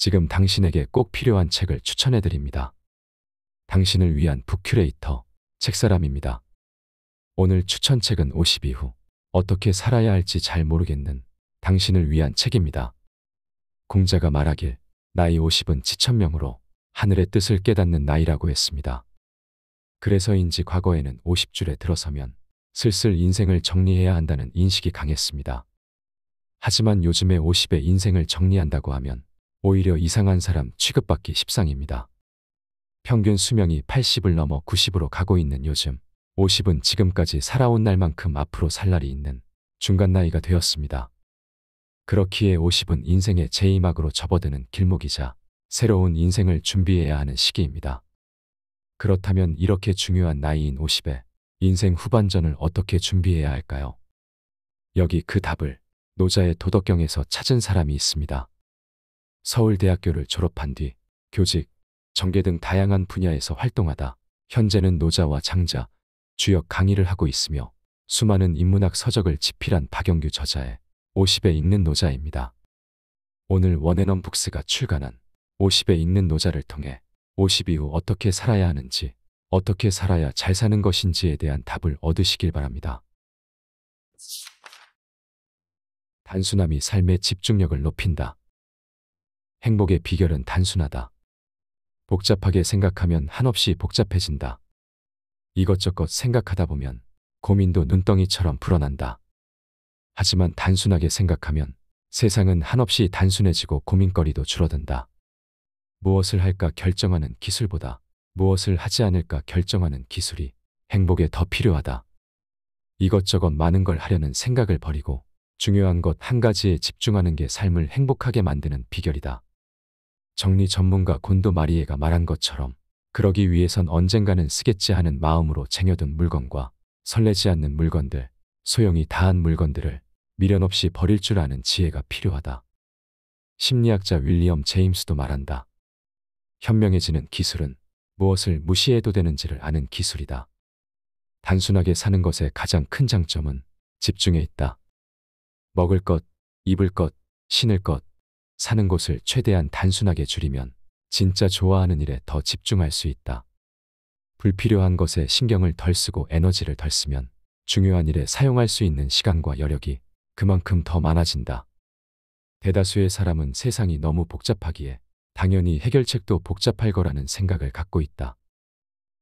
지금 당신에게 꼭 필요한 책을 추천해 드립니다. 당신을 위한 북큐레이터 책사람입니다. 오늘 추천책은 50 이후 어떻게 살아야 할지 잘 모르겠는 당신을 위한 책입니다. 공자가 말하길 나이 50은 지천명으로 하늘의 뜻을 깨닫는 나이라고 했습니다. 그래서인지 과거에는 50줄에 들어서면 슬슬 인생을 정리해야 한다는 인식이 강했습니다. 하지만 요즘에 50의 인생을 정리한다고 하면 오히려 이상한 사람 취급받기 십상입니다. 평균 수명이 80을 넘어 90으로 가고 있는 요즘 50은 지금까지 살아온 날만큼 앞으로 살 날이 있는 중간 나이가 되었습니다. 그렇기에 50은 인생의 제2막으로 접어드는 길목이자 새로운 인생을 준비해야 하는 시기입니다. 그렇다면 이렇게 중요한 나이인 50에 인생 후반전을 어떻게 준비해야 할까요? 여기 그 답을 노자의 도덕경에서 찾은 사람이 있습니다. 서울대학교를 졸업한 뒤 교직, 전개 등 다양한 분야에서 활동하다 현재는 노자와 장자, 주역 강의를 하고 있으며 수많은 인문학 서적을 집필한 박영규 저자의 50에 읽는 노자입니다. 오늘 원앤원 북스가 출간한 50에 읽는 노자를 통해 50 이후 어떻게 살아야 하는지, 어떻게 살아야 잘 사는 것인지에 대한 답을 얻으시길 바랍니다. 단순함이 삶의 집중력을 높인다. 행복의 비결은 단순하다. 복잡하게 생각하면 한없이 복잡해진다. 이것저것 생각하다 보면 고민도 눈덩이처럼 불어난다. 하지만 단순하게 생각하면 세상은 한없이 단순해지고 고민거리도 줄어든다. 무엇을 할까 결정하는 기술보다 무엇을 하지 않을까 결정하는 기술이 행복에 더 필요하다. 이것저것 많은 걸 하려는 생각을 버리고 중요한 것 한 가지에 집중하는 게 삶을 행복하게 만드는 비결이다. 정리 전문가 곤도 마리에가 말한 것처럼 그러기 위해선 언젠가는 쓰겠지 하는 마음으로 쟁여둔 물건과 설레지 않는 물건들, 소용이 다한 물건들을 미련 없이 버릴 줄 아는 지혜가 필요하다. 심리학자 윌리엄 제임스도 말한다. 현명해지는 기술은 무엇을 무시해도 되는지를 아는 기술이다. 단순하게 사는 것의 가장 큰 장점은 집중해 있다. 먹을 것, 입을 것, 신을 것, 사는 곳을 최대한 단순하게 줄이면 진짜 좋아하는 일에 더 집중할 수 있다. 불필요한 것에 신경을 덜 쓰고 에너지를 덜 쓰면 중요한 일에 사용할 수 있는 시간과 여력이 그만큼 더 많아진다. 대다수의 사람은 세상이 너무 복잡하기에 당연히 해결책도 복잡할 거라는 생각을 갖고 있다.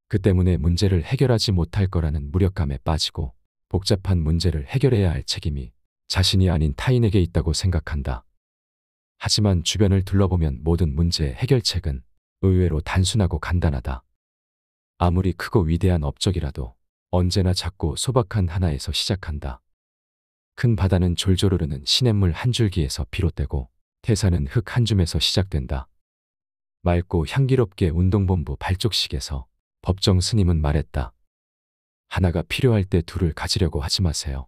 그 때문에 문제를 해결하지 못할 거라는 무력감에 빠지고 복잡한 문제를 해결해야 할 책임이 자신이 아닌 타인에게 있다고 생각한다. 하지만 주변을 둘러보면 모든 문제의 해결책은 의외로 단순하고 간단하다. 아무리 크고 위대한 업적이라도 언제나 작고 소박한 하나에서 시작한다. 큰 바다는 졸졸 흐르는 시냇물 한 줄기에서 비롯되고 태산은 흙 한 줌에서 시작된다. 맑고 향기롭게 운동본부 발족식에서 법정 스님은 말했다. 하나가 필요할 때 둘을 가지려고 하지 마세요.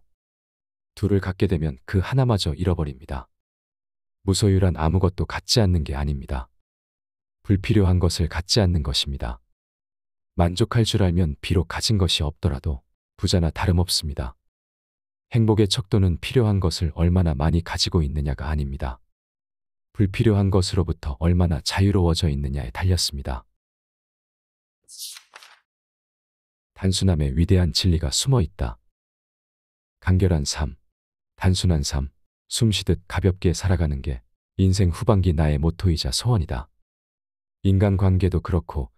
둘을 갖게 되면 그 하나마저 잃어버립니다. 무소유란 아무것도 갖지 않는 게 아닙니다. 불필요한 것을 갖지 않는 것입니다. 만족할 줄 알면 비록 가진 것이 없더라도 부자나 다름없습니다. 행복의 척도는 필요한 것을 얼마나 많이 가지고 있느냐가 아닙니다. 불필요한 것으로부터 얼마나 자유로워져 있느냐에 달렸습니다. 단순함에 위대한 진리가 숨어 있다. 간결한 삶, 단순한 삶, 숨쉬듯 가볍게 살아가는 게 인생 후반기 나의 모토이자 소원이다. 인간관계도 그렇고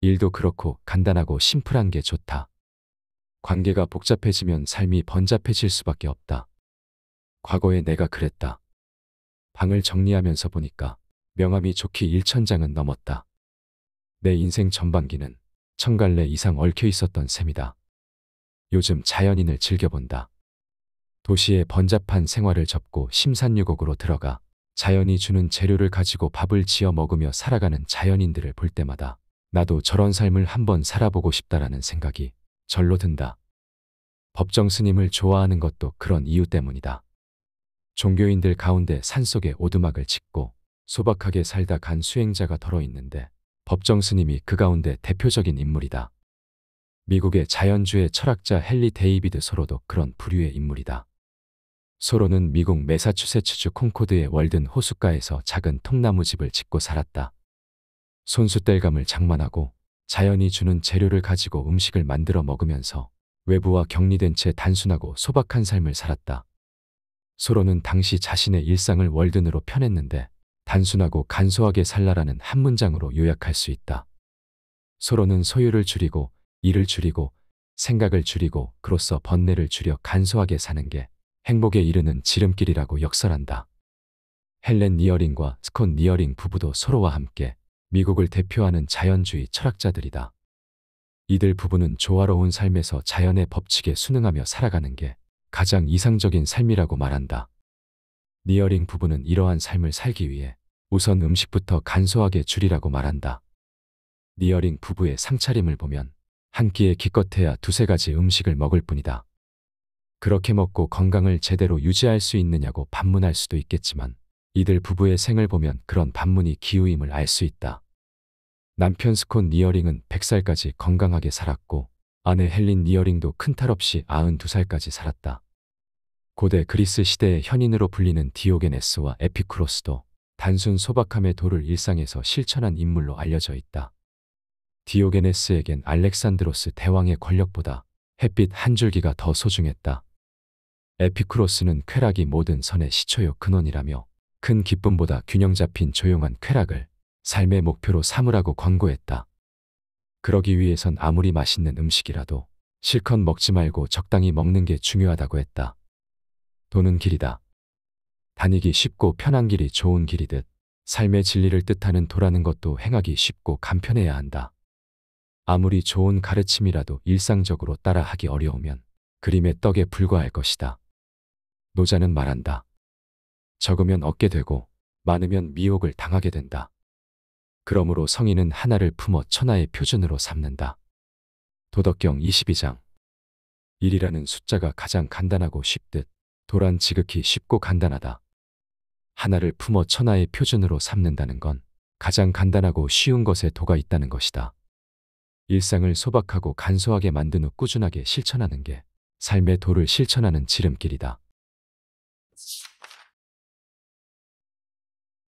일도 그렇고 간단하고 심플한 게 좋다. 관계가 복잡해지면 삶이 번잡해질 수밖에 없다. 과거에 내가 그랬다. 방을 정리하면서 보니까 명함이 좋기 1천장은 넘었다. 내 인생 전반기는 천갈래 이상 얽혀 있었던 셈이다. 요즘 자연인을 즐겨본다. 도시의 번잡한 생활을 접고 심산유곡으로 들어가 자연이 주는 재료를 가지고 밥을 지어 먹으며 살아가는 자연인들을 볼 때마다 나도 저런 삶을 한번 살아보고 싶다라는 생각이 절로 든다. 법정 스님을 좋아하는 것도 그런 이유 때문이다. 종교인들 가운데 산속에 오두막을 짓고 소박하게 살다 간 수행자가 더러 있는데 법정 스님이 그 가운데 대표적인 인물이다. 미국의 자연주의 철학자 헨리 데이비드 서로도 그런 부류의 인물이다. 소로는 미국 매사추세츠주 콩코드의 월든 호숫가에서 작은 통나무 집을 짓고 살았다. 손수땔감을 장만하고 자연이 주는 재료를 가지고 음식을 만들어 먹으면서 외부와 격리된 채 단순하고 소박한 삶을 살았다. 소로는 당시 자신의 일상을 월든으로 펴냈는데 단순하고 간소하게 살라라는 한 문장으로 요약할 수 있다. 소로는 소유를 줄이고 일을 줄이고 생각을 줄이고 그로써 번뇌를 줄여 간소하게 사는 게 행복에 이르는 지름길이라고 역설한다. 헬렌 니어링과 스콘 니어링 부부도 서로와 함께 미국을 대표하는 자연주의 철학자들이다. 이들 부부는 조화로운 삶에서 자연의 법칙에 순응하며 살아가는 게 가장 이상적인 삶이라고 말한다. 니어링 부부는 이러한 삶을 살기 위해 우선 음식부터 간소하게 줄이라고 말한다. 니어링 부부의 상차림을 보면 한 끼에 기껏해야 두세 가지 음식을 먹을 뿐이다. 그렇게 먹고 건강을 제대로 유지할 수 있느냐고 반문할 수도 있겠지만 이들 부부의 생을 보면 그런 반문이 기우임을 알 수 있다. 남편 스콘 니어링은 100살까지 건강하게 살았고 아내 헬린 니어링도 큰 탈 없이 92살까지 살았다. 고대 그리스 시대의 현인으로 불리는 디오게네스와 에피크로스도 단순 소박함의 도를 일상에서 실천한 인물로 알려져 있다. 디오게네스에겐 알렉산드로스 대왕의 권력보다 햇빛 한 줄기가 더 소중했다. 에피쿠로스는 쾌락이 모든 선의 시초요 근원이라며 큰 기쁨보다 균형 잡힌 조용한 쾌락을 삶의 목표로 삼으라고 권고했다. 그러기 위해선 아무리 맛있는 음식이라도 실컷 먹지 말고 적당히 먹는 게 중요하다고 했다. 도는 길이다. 다니기 쉽고 편한 길이 좋은 길이듯 삶의 진리를 뜻하는 도라는 것도 행하기 쉽고 간편해야 한다. 아무리 좋은 가르침이라도 일상적으로 따라하기 어려우면 그림의 떡에 불과할 것이다. 노자는 말한다. 적으면 얻게 되고 많으면 미혹을 당하게 된다. 그러므로 성인은 하나를 품어 천하의 표준으로 삼는다. 도덕경 22장 1이라는 숫자가 가장 간단하고 쉽듯 도란 지극히 쉽고 간단하다. 하나를 품어 천하의 표준으로 삼는다는 건 가장 간단하고 쉬운 것에 도가 있다는 것이다. 일상을 소박하고 간소하게 만든 후 꾸준하게 실천하는 게 삶의 도를 실천하는 지름길이다.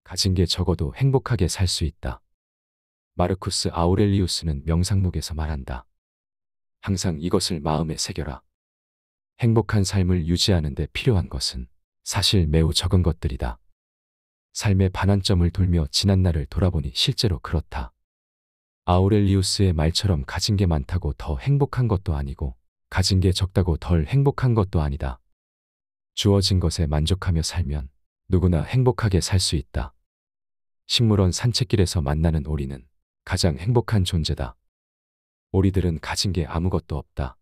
가진 게 적어도 행복하게 살 수 있다. 마르쿠스 아우렐리우스는 명상록에서 말한다. 항상 이것을 마음에 새겨라. 행복한 삶을 유지하는데 필요한 것은 사실 매우 적은 것들이다. 삶의 반환점을 돌며 지난 날을 돌아보니 실제로 그렇다. 아우렐리우스의 말처럼 가진 게 많다고 더 행복한 것도 아니고 가진 게 적다고 덜 행복한 것도 아니다. 주어진 것에 만족하며 살면 누구나 행복하게 살 수 있다. 식물원 산책길에서 만나는 오리는 가장 행복한 존재다. 오리들은 가진 게 아무것도 없다.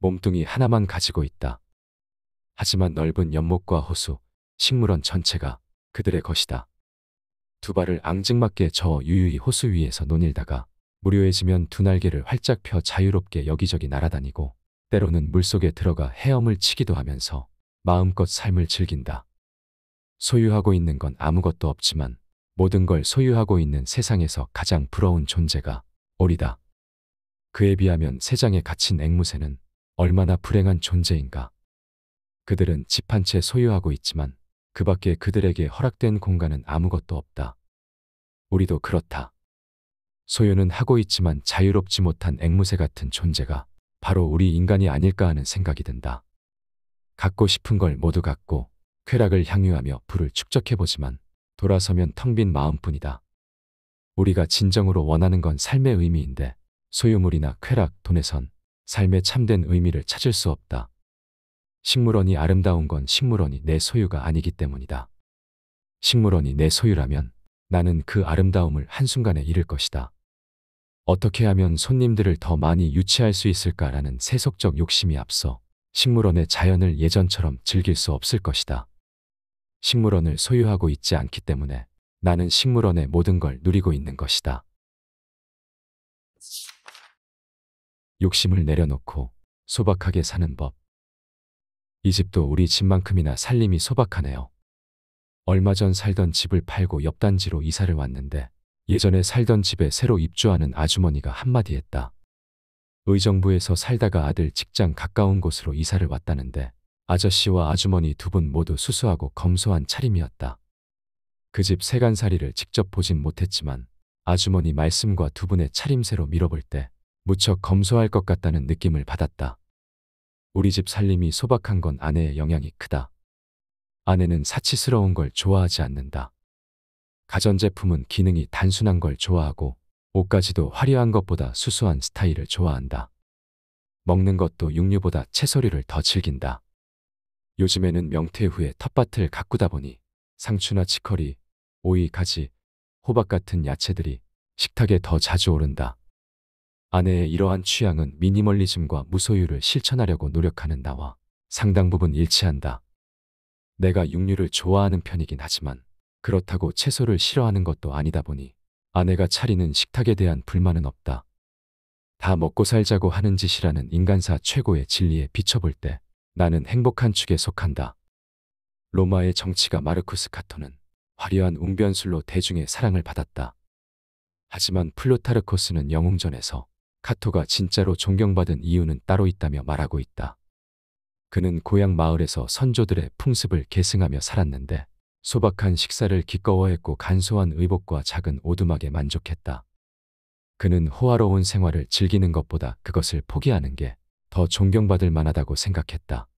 몸뚱이 하나만 가지고 있다. 하지만 넓은 연못과 호수, 식물원 전체가 그들의 것이다. 두 발을 앙증맞게 저 유유히 호수 위에서 논일다가 무료해지면 두 날개를 활짝 펴 자유롭게 여기저기 날아다니고 때로는 물속에 들어가 헤엄을 치기도 하면서 마음껏 삶을 즐긴다. 소유하고 있는 건 아무것도 없지만 모든 걸 소유하고 있는 세상에서 가장 부러운 존재가 오리다. 그에 비하면 세상에 갇힌 앵무새는 얼마나 불행한 존재인가. 그들은 집 한 채 소유하고 있지만 그 밖에 그들에게 허락된 공간은 아무것도 없다. 우리도 그렇다. 소유는 하고 있지만 자유롭지 못한 앵무새 같은 존재가 바로 우리 인간이 아닐까 하는 생각이 든다. 갖고 싶은 걸 모두 갖고 쾌락을 향유하며 불을 축적해보지만 돌아서면 텅 빈 마음뿐이다. 우리가 진정으로 원하는 건 삶의 의미인데 소유물이나 쾌락, 돈에선 삶의 참된 의미를 찾을 수 없다. 식물원이 아름다운 건 식물원이 내 소유가 아니기 때문이다. 식물원이 내 소유라면 나는 그 아름다움을 한순간에 잃을 것이다. 어떻게 하면 손님들을 더 많이 유치할 수 있을까라는 세속적 욕심이 앞서 식물원의 자연을 예전처럼 즐길 수 없을 것이다. 식물원을 소유하고 있지 않기 때문에 나는 식물원의 모든 걸 누리고 있는 것이다. 욕심을 내려놓고 소박하게 사는 법. 이 집도 우리 집만큼이나 살림이 소박하네요. 얼마 전 살던 집을 팔고 옆 단지로 이사를 왔는데 예전에 살던 집에 새로 입주하는 아주머니가 한마디 했다. 의정부에서 살다가 아들 직장 가까운 곳으로 이사를 왔다는데 아저씨와 아주머니 두 분 모두 수수하고 검소한 차림이었다. 그 집 세간살이를 직접 보진 못했지만 아주머니 말씀과 두 분의 차림새로 밀어볼 때 무척 검소할 것 같다는 느낌을 받았다. 우리 집 살림이 소박한 건 아내의 영향이 크다. 아내는 사치스러운 걸 좋아하지 않는다. 가전제품은 기능이 단순한 걸 좋아하고 옷까지도 화려한 것보다 수수한 스타일을 좋아한다. 먹는 것도 육류보다 채소류를 더 즐긴다. 요즘에는 명퇴 후에 텃밭을 가꾸다 보니 상추나 치커리, 오이, 가지, 호박 같은 야채들이 식탁에 더 자주 오른다. 아내의 이러한 취향은 미니멀리즘과 무소유를 실천하려고 노력하는 나와 상당 부분 일치한다. 내가 육류를 좋아하는 편이긴 하지만 그렇다고 채소를 싫어하는 것도 아니다 보니 아내가 차리는 식탁에 대한 불만은 없다. 다 먹고 살자고 하는 짓이라는 인간사 최고의 진리에 비춰볼 때 나는 행복한 축에 속한다. 로마의 정치가 마르쿠스 카토는 화려한 웅변술로 대중의 사랑을 받았다. 하지만 플루타르코스는 영웅전에서 카토가 진짜로 존경받은 이유는 따로 있다며 말하고 있다. 그는 고향 마을에서 선조들의 풍습을 계승하며 살았는데 소박한 식사를 기꺼워했고 간소한 의복과 작은 오두막에 만족했다. 그는 호화로운 생활을 즐기는 것보다 그것을 포기하는 게 더 존경받을 만하다고 생각했다.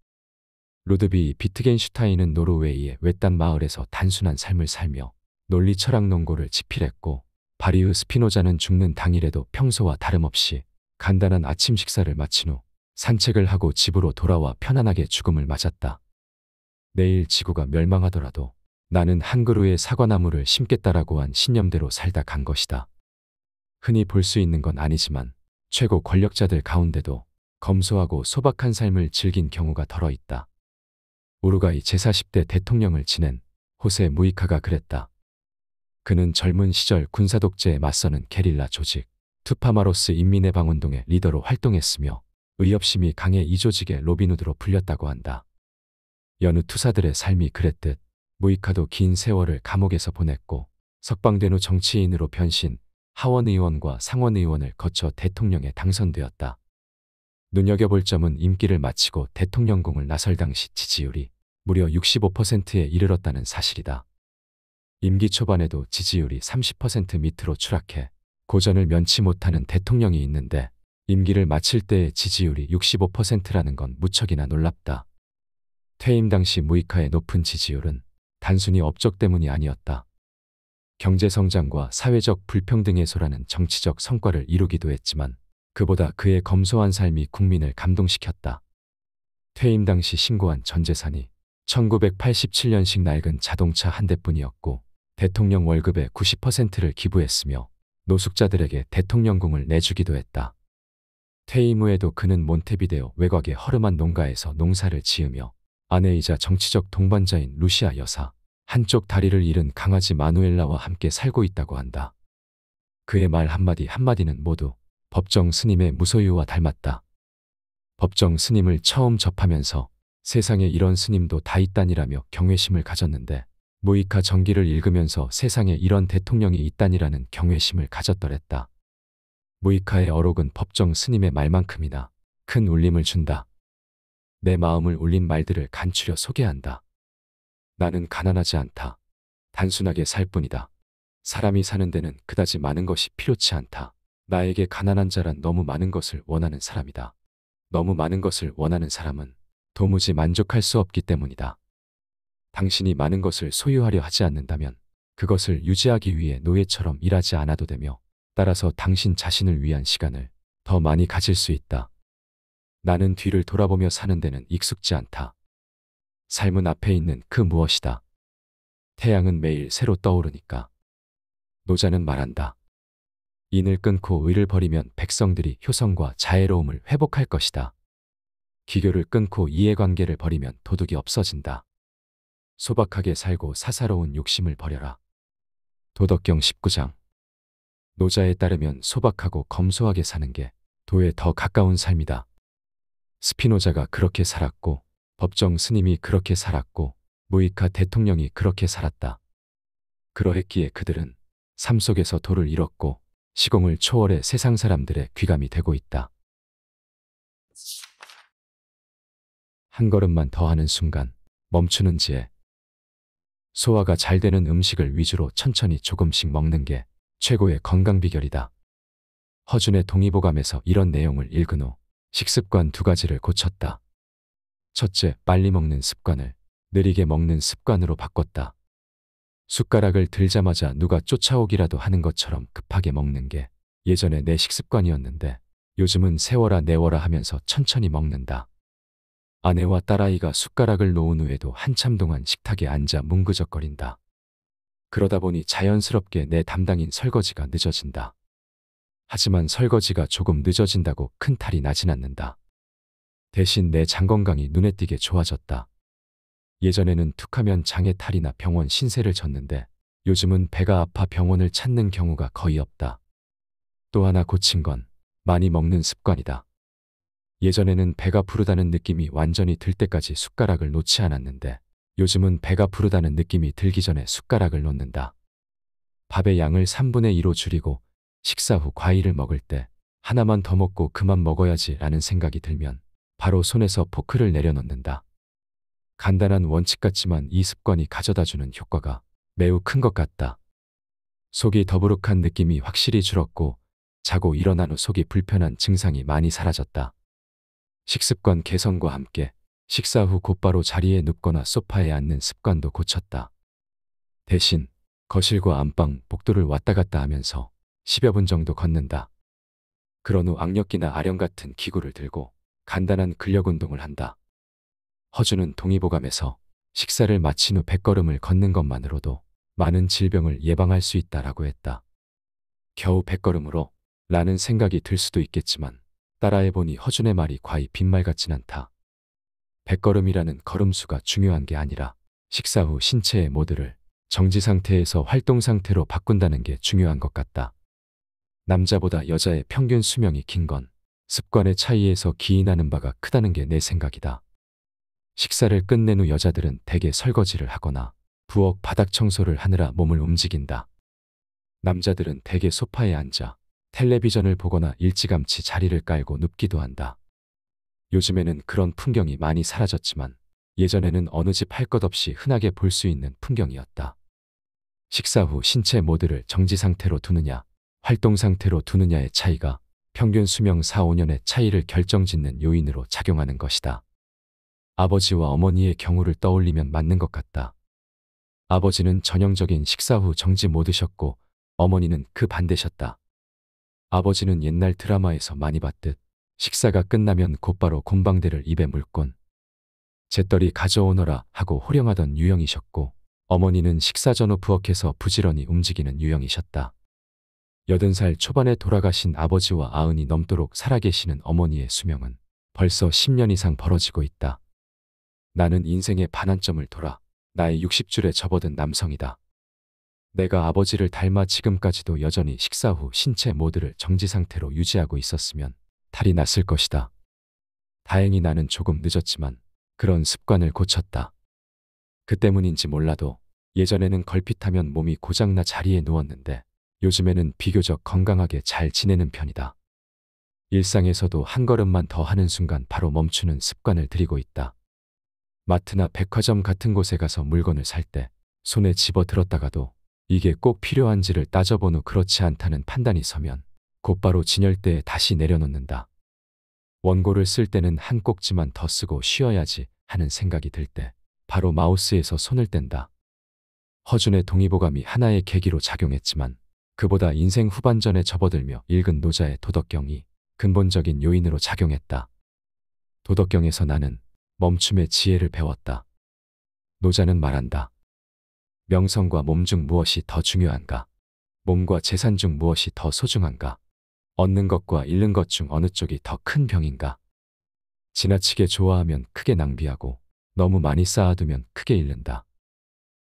루드비 비트겐슈타인은 노르웨이의 외딴 마을에서 단순한 삶을 살며 논리 철학 논고를 집필했고 바리우 스피노자는 죽는 당일에도 평소와 다름없이 간단한 아침 식사를 마친 후 산책을 하고 집으로 돌아와 편안하게 죽음을 맞았다. 내일 지구가 멸망하더라도 나는 한 그루의 사과나무를 심겠다라고 한 신념대로 살다 간 것이다. 흔히 볼 수 있는 건 아니지만 최고 권력자들 가운데도 검소하고 소박한 삶을 즐긴 경우가 덜어 있다. 우루가이 제40대 대통령을 지낸 호세 무이카가 그랬다. 그는 젊은 시절 군사독재에 맞서는 게릴라 조직, 투파마로스 인민해방운동의 리더로 활동했으며 의협심이 강해 이 조직의 로빈후드로 불렸다고 한다. 여느 투사들의 삶이 그랬듯 무이카도 긴 세월을 감옥에서 보냈고 석방된 후 정치인으로 변신, 하원 의원과 상원 의원을 거쳐 대통령에 당선되었다. 눈여겨볼 점은 임기를 마치고 대통령궁을 나설 당시 지지율이 무려 65%에 이르렀다는 사실이다. 임기 초반에도 지지율이 30% 밑으로 추락해 고전을 면치 못하는 대통령이 있는데 임기를 마칠 때의 지지율이 65%라는 건 무척이나 놀랍다. 퇴임 당시 무이카의 높은 지지율은 단순히 업적 때문이 아니었다. 경제성장과 사회적 불평등 해소라는 정치적 성과를 이루기도 했지만 그보다 그의 검소한 삶이 국민을 감동시켰다. 퇴임 당시 신고한 전 재산이 1987년식 낡은 자동차 한 대뿐이었고 대통령 월급의 90%를 기부했으며 노숙자들에게 대통령궁을 내주기도 했다. 퇴임 후에도 그는 몬테비데오 외곽의 허름한 농가에서 농사를 지으며 아내이자 정치적 동반자인 루시아 여사, 한쪽 다리를 잃은 강아지 마누엘라와 함께 살고 있다고 한다. 그의 말 한마디 한마디는 모두 법정 스님의 무소유와 닮았다. 법정 스님을 처음 접하면서 세상에 이런 스님도 다 있다니라며 경외심을 가졌는데 모이카 전기를 읽으면서 세상에 이런 대통령이 있다니라는 경외심을 가졌더랬다. 모이카의 어록은 법정 스님의 말만큼이나 큰 울림을 준다. 내 마음을 울린 말들을 간추려 소개한다. 나는 가난하지 않다. 단순하게 살 뿐이다. 사람이 사는 데는 그다지 많은 것이 필요치 않다. 나에게 가난한 자란 너무 많은 것을 원하는 사람이다. 너무 많은 것을 원하는 사람은 도무지 만족할 수 없기 때문이다. 당신이 많은 것을 소유하려 하지 않는다면 그것을 유지하기 위해 노예처럼 일하지 않아도 되며 따라서 당신 자신을 위한 시간을 더 많이 가질 수 있다. 나는 뒤를 돌아보며 사는 데는 익숙지 않다. 삶은 앞에 있는 그 무엇이다. 태양은 매일 새로 떠오르니까. 노자는 말한다. 인을 끊고 의를 버리면 백성들이 효성과 자애로움을 회복할 것이다. 기교를 끊고 이해관계를 버리면 도둑이 없어진다. 소박하게 살고 사사로운 욕심을 버려라. 도덕경 19장 노자에 따르면 소박하고 검소하게 사는 게 도에 더 가까운 삶이다. 스피노자가 그렇게 살았고 법정 스님이 그렇게 살았고 무이카 대통령이 그렇게 살았다. 그러했기에 그들은 삶 속에서 도를 잃었고 시공을 초월해 세상 사람들의 귀감이 되고 있다. 한 걸음만 더 하는 순간 멈추는 지에 소화가 잘 되는 음식을 위주로 천천히 조금씩 먹는 게 최고의 건강 비결이다. 허준의 동의보감에서 이런 내용을 읽은 후 식습관 두 가지를 고쳤다. 첫째, 빨리 먹는 습관을 느리게 먹는 습관으로 바꿨다. 숟가락을 들자마자 누가 쫓아오기라도 하는 것처럼 급하게 먹는 게 예전에 내 식습관이었는데 요즘은 세워라 내워라 하면서 천천히 먹는다. 아내와 딸아이가 숟가락을 놓은 후에도 한참 동안 식탁에 앉아 뭉그적거린다. 그러다 보니 자연스럽게 내 담당인 설거지가 늦어진다. 하지만 설거지가 조금 늦어진다고 큰 탈이 나진 않는다. 대신 내 장 건강이 눈에 띄게 좋아졌다. 예전에는 툭하면 장에 탈이나 병원 신세를 졌는데 요즘은 배가 아파 병원을 찾는 경우가 거의 없다. 또 하나 고친 건 많이 먹는 습관이다. 예전에는 배가 부르다는 느낌이 완전히 들 때까지 숟가락을 놓지 않았는데 요즘은 배가 부르다는 느낌이 들기 전에 숟가락을 놓는다. 밥의 양을 3분의 2로 줄이고 식사 후 과일을 먹을 때 하나만 더 먹고 그만 먹어야지 라는 생각이 들면 바로 손에서 포크를 내려놓는다. 간단한 원칙 같지만 이 습관이 가져다주는 효과가 매우 큰 것 같다. 속이 더부룩한 느낌이 확실히 줄었고 자고 일어난 후 속이 불편한 증상이 많이 사라졌다. 식습관 개선과 함께 식사 후 곧바로 자리에 눕거나 소파에 앉는 습관도 고쳤다. 대신 거실과 안방, 복도를 왔다 갔다 하면서 10여 분 정도 걷는다. 그런 후 악력기나 아령 같은 기구를 들고 간단한 근력 운동을 한다. 허주는 동의보감에서 식사를 마친 후 100걸음을 걷는 것만으로도 많은 질병을 예방할 수 있다라고 했다. 겨우 100걸음으로 라는 생각이 들 수도 있겠지만 따라해보니 허준의 말이 과히 빈말 같진 않다. 100걸음이라는 걸음수가 중요한 게 아니라 식사 후 신체의 모드를 정지 상태에서 활동 상태로 바꾼다는 게 중요한 것 같다. 남자보다 여자의 평균 수명이 긴 건 습관의 차이에서 기인하는 바가 크다는 게 내 생각이다. 식사를 끝낸 후 여자들은 대개 설거지를 하거나 부엌 바닥 청소를 하느라 몸을 움직인다. 남자들은 대개 소파에 앉아 텔레비전을 보거나 일찌감치 자리를 깔고 눕기도 한다. 요즘에는 그런 풍경이 많이 사라졌지만 예전에는 어느 집 할 것 없이 흔하게 볼 수 있는 풍경이었다. 식사 후 신체 모드를 정지 상태로 두느냐, 활동 상태로 두느냐의 차이가 평균 수명 4, 5년의 차이를 결정짓는 요인으로 작용하는 것이다. 아버지와 어머니의 경우를 떠올리면 맞는 것 같다. 아버지는 전형적인 식사 후 정지 못 드셨고 어머니는 그 반대셨다. 아버지는 옛날 드라마에서 많이 봤듯 식사가 끝나면 곧바로 곰방대를 입에 물곤 재떨이 가져오너라 하고 호령하던 유형이셨고 어머니는 식사 전후 부엌에서 부지런히 움직이는 유형이셨다. 8 0살 초반에 돌아가신 아버지와 아흔이 넘도록 살아계시는 어머니의 수명은 벌써 10년 이상 벌어지고 있다. 나는 인생의 반환점을 돌아 나의 60줄에 접어든 남성이다. 내가 아버지를 닮아 지금까지도 여전히 식사 후 신체 모드를 정지 상태로 유지하고 있었으면 탈이 났을 것이다. 다행히 나는 조금 늦었지만 그런 습관을 고쳤다. 그 때문인지 몰라도 예전에는 걸핏하면 몸이 고장나 자리에 누웠는데 요즘에는 비교적 건강하게 잘 지내는 편이다. 일상에서도 한 걸음만 더 하는 순간 바로 멈추는 습관을 들이고 있다. 마트나 백화점 같은 곳에 가서 물건을 살 때 손에 집어 들었다가도 이게 꼭 필요한지를 따져본 후 그렇지 않다는 판단이 서면 곧바로 진열대에 다시 내려놓는다. 원고를 쓸 때는 한 꼭지만 더 쓰고 쉬어야지 하는 생각이 들 때 바로 마우스에서 손을 뗀다. 허준의 동의보감이 하나의 계기로 작용했지만 그보다 인생 후반전에 접어들며 읽은 노자의 도덕경이 근본적인 요인으로 작용했다. 도덕경에서 나는 멈춤의 지혜를 배웠다. 노자는 말한다. 명성과 몸 중 무엇이 더 중요한가? 몸과 재산 중 무엇이 더 소중한가? 얻는 것과 잃는 것 중 어느 쪽이 더 큰 병인가? 지나치게 좋아하면 크게 낭비하고 너무 많이 쌓아두면 크게 잃는다.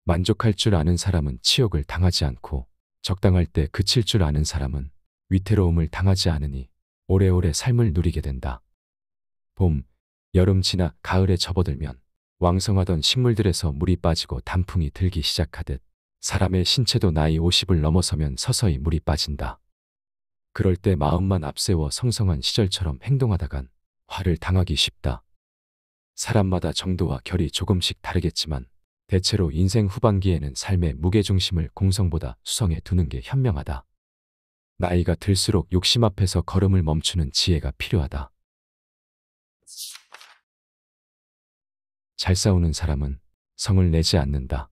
만족할 줄 아는 사람은 치욕을 당하지 않고 적당할 때 그칠 줄 아는 사람은 위태로움을 당하지 않으니 오래오래 삶을 누리게 된다. 봄, 여름 지나 가을에 접어들면 왕성하던 식물들에서 물이 빠지고 단풍이 들기 시작하듯 사람의 신체도 나이 50을 넘어서면 서서히 물이 빠진다. 그럴 때 마음만 앞세워 성성한 시절처럼 행동하다간 화를 당하기 쉽다. 사람마다 정도와 결이 조금씩 다르겠지만 대체로 인생 후반기에는 삶의 무게중심을 공성보다 수성에 두는 게 현명하다. 나이가 들수록 욕심 앞에서 걸음을 멈추는 지혜가 필요하다. 잘 싸우는 사람은 성을 내지 않는다.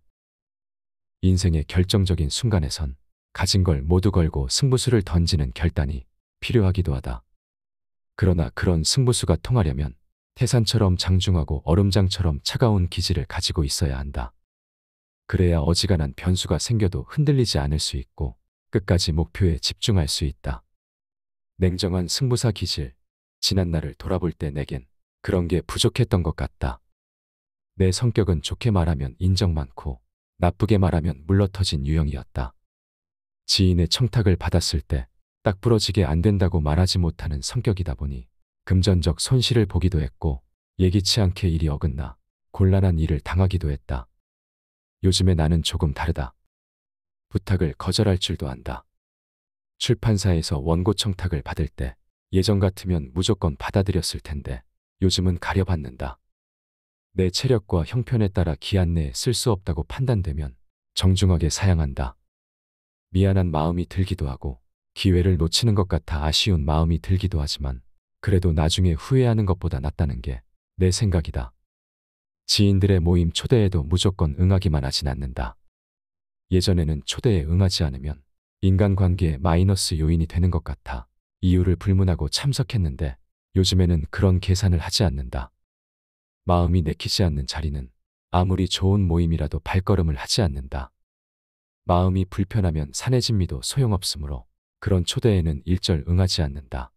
인생의 결정적인 순간에선 가진 걸 모두 걸고 승부수를 던지는 결단이 필요하기도 하다. 그러나 그런 승부수가 통하려면 태산처럼 장중하고 얼음장처럼 차가운 기질을 가지고 있어야 한다. 그래야 어지간한 변수가 생겨도 흔들리지 않을 수 있고 끝까지 목표에 집중할 수 있다. 냉정한 승부사 기질, 지난 날을 돌아볼 때 내겐 그런 게 부족했던 것 같다. 내 성격은 좋게 말하면 인정 많고 나쁘게 말하면 물러터진 유형이었다. 지인의 청탁을 받았을 때 딱 부러지게 안 된다고 말하지 못하는 성격이다 보니 금전적 손실을 보기도 했고 예기치 않게 일이 어긋나 곤란한 일을 당하기도 했다. 요즘에 나는 조금 다르다. 부탁을 거절할 줄도 안다. 출판사에서 원고 청탁을 받을 때 예전 같으면 무조건 받아들였을 텐데 요즘은 가려받는다. 내 체력과 형편에 따라 기한 내에 쓸 수 없다고 판단되면 정중하게 사양한다. 미안한 마음이 들기도 하고 기회를 놓치는 것 같아 아쉬운 마음이 들기도 하지만 그래도 나중에 후회하는 것보다 낫다는 게 내 생각이다. 지인들의 모임 초대에도 무조건 응하기만 하진 않는다. 예전에는 초대에 응하지 않으면 인간관계의 마이너스 요인이 되는 것 같아 이유를 불문하고 참석했는데 요즘에는 그런 계산을 하지 않는다. 마음이 내키지 않는 자리는 아무리 좋은 모임이라도 발걸음을 하지 않는다. 마음이 불편하면 산해진미도 소용없으므로 그런 초대에는 일절 응하지 않는다.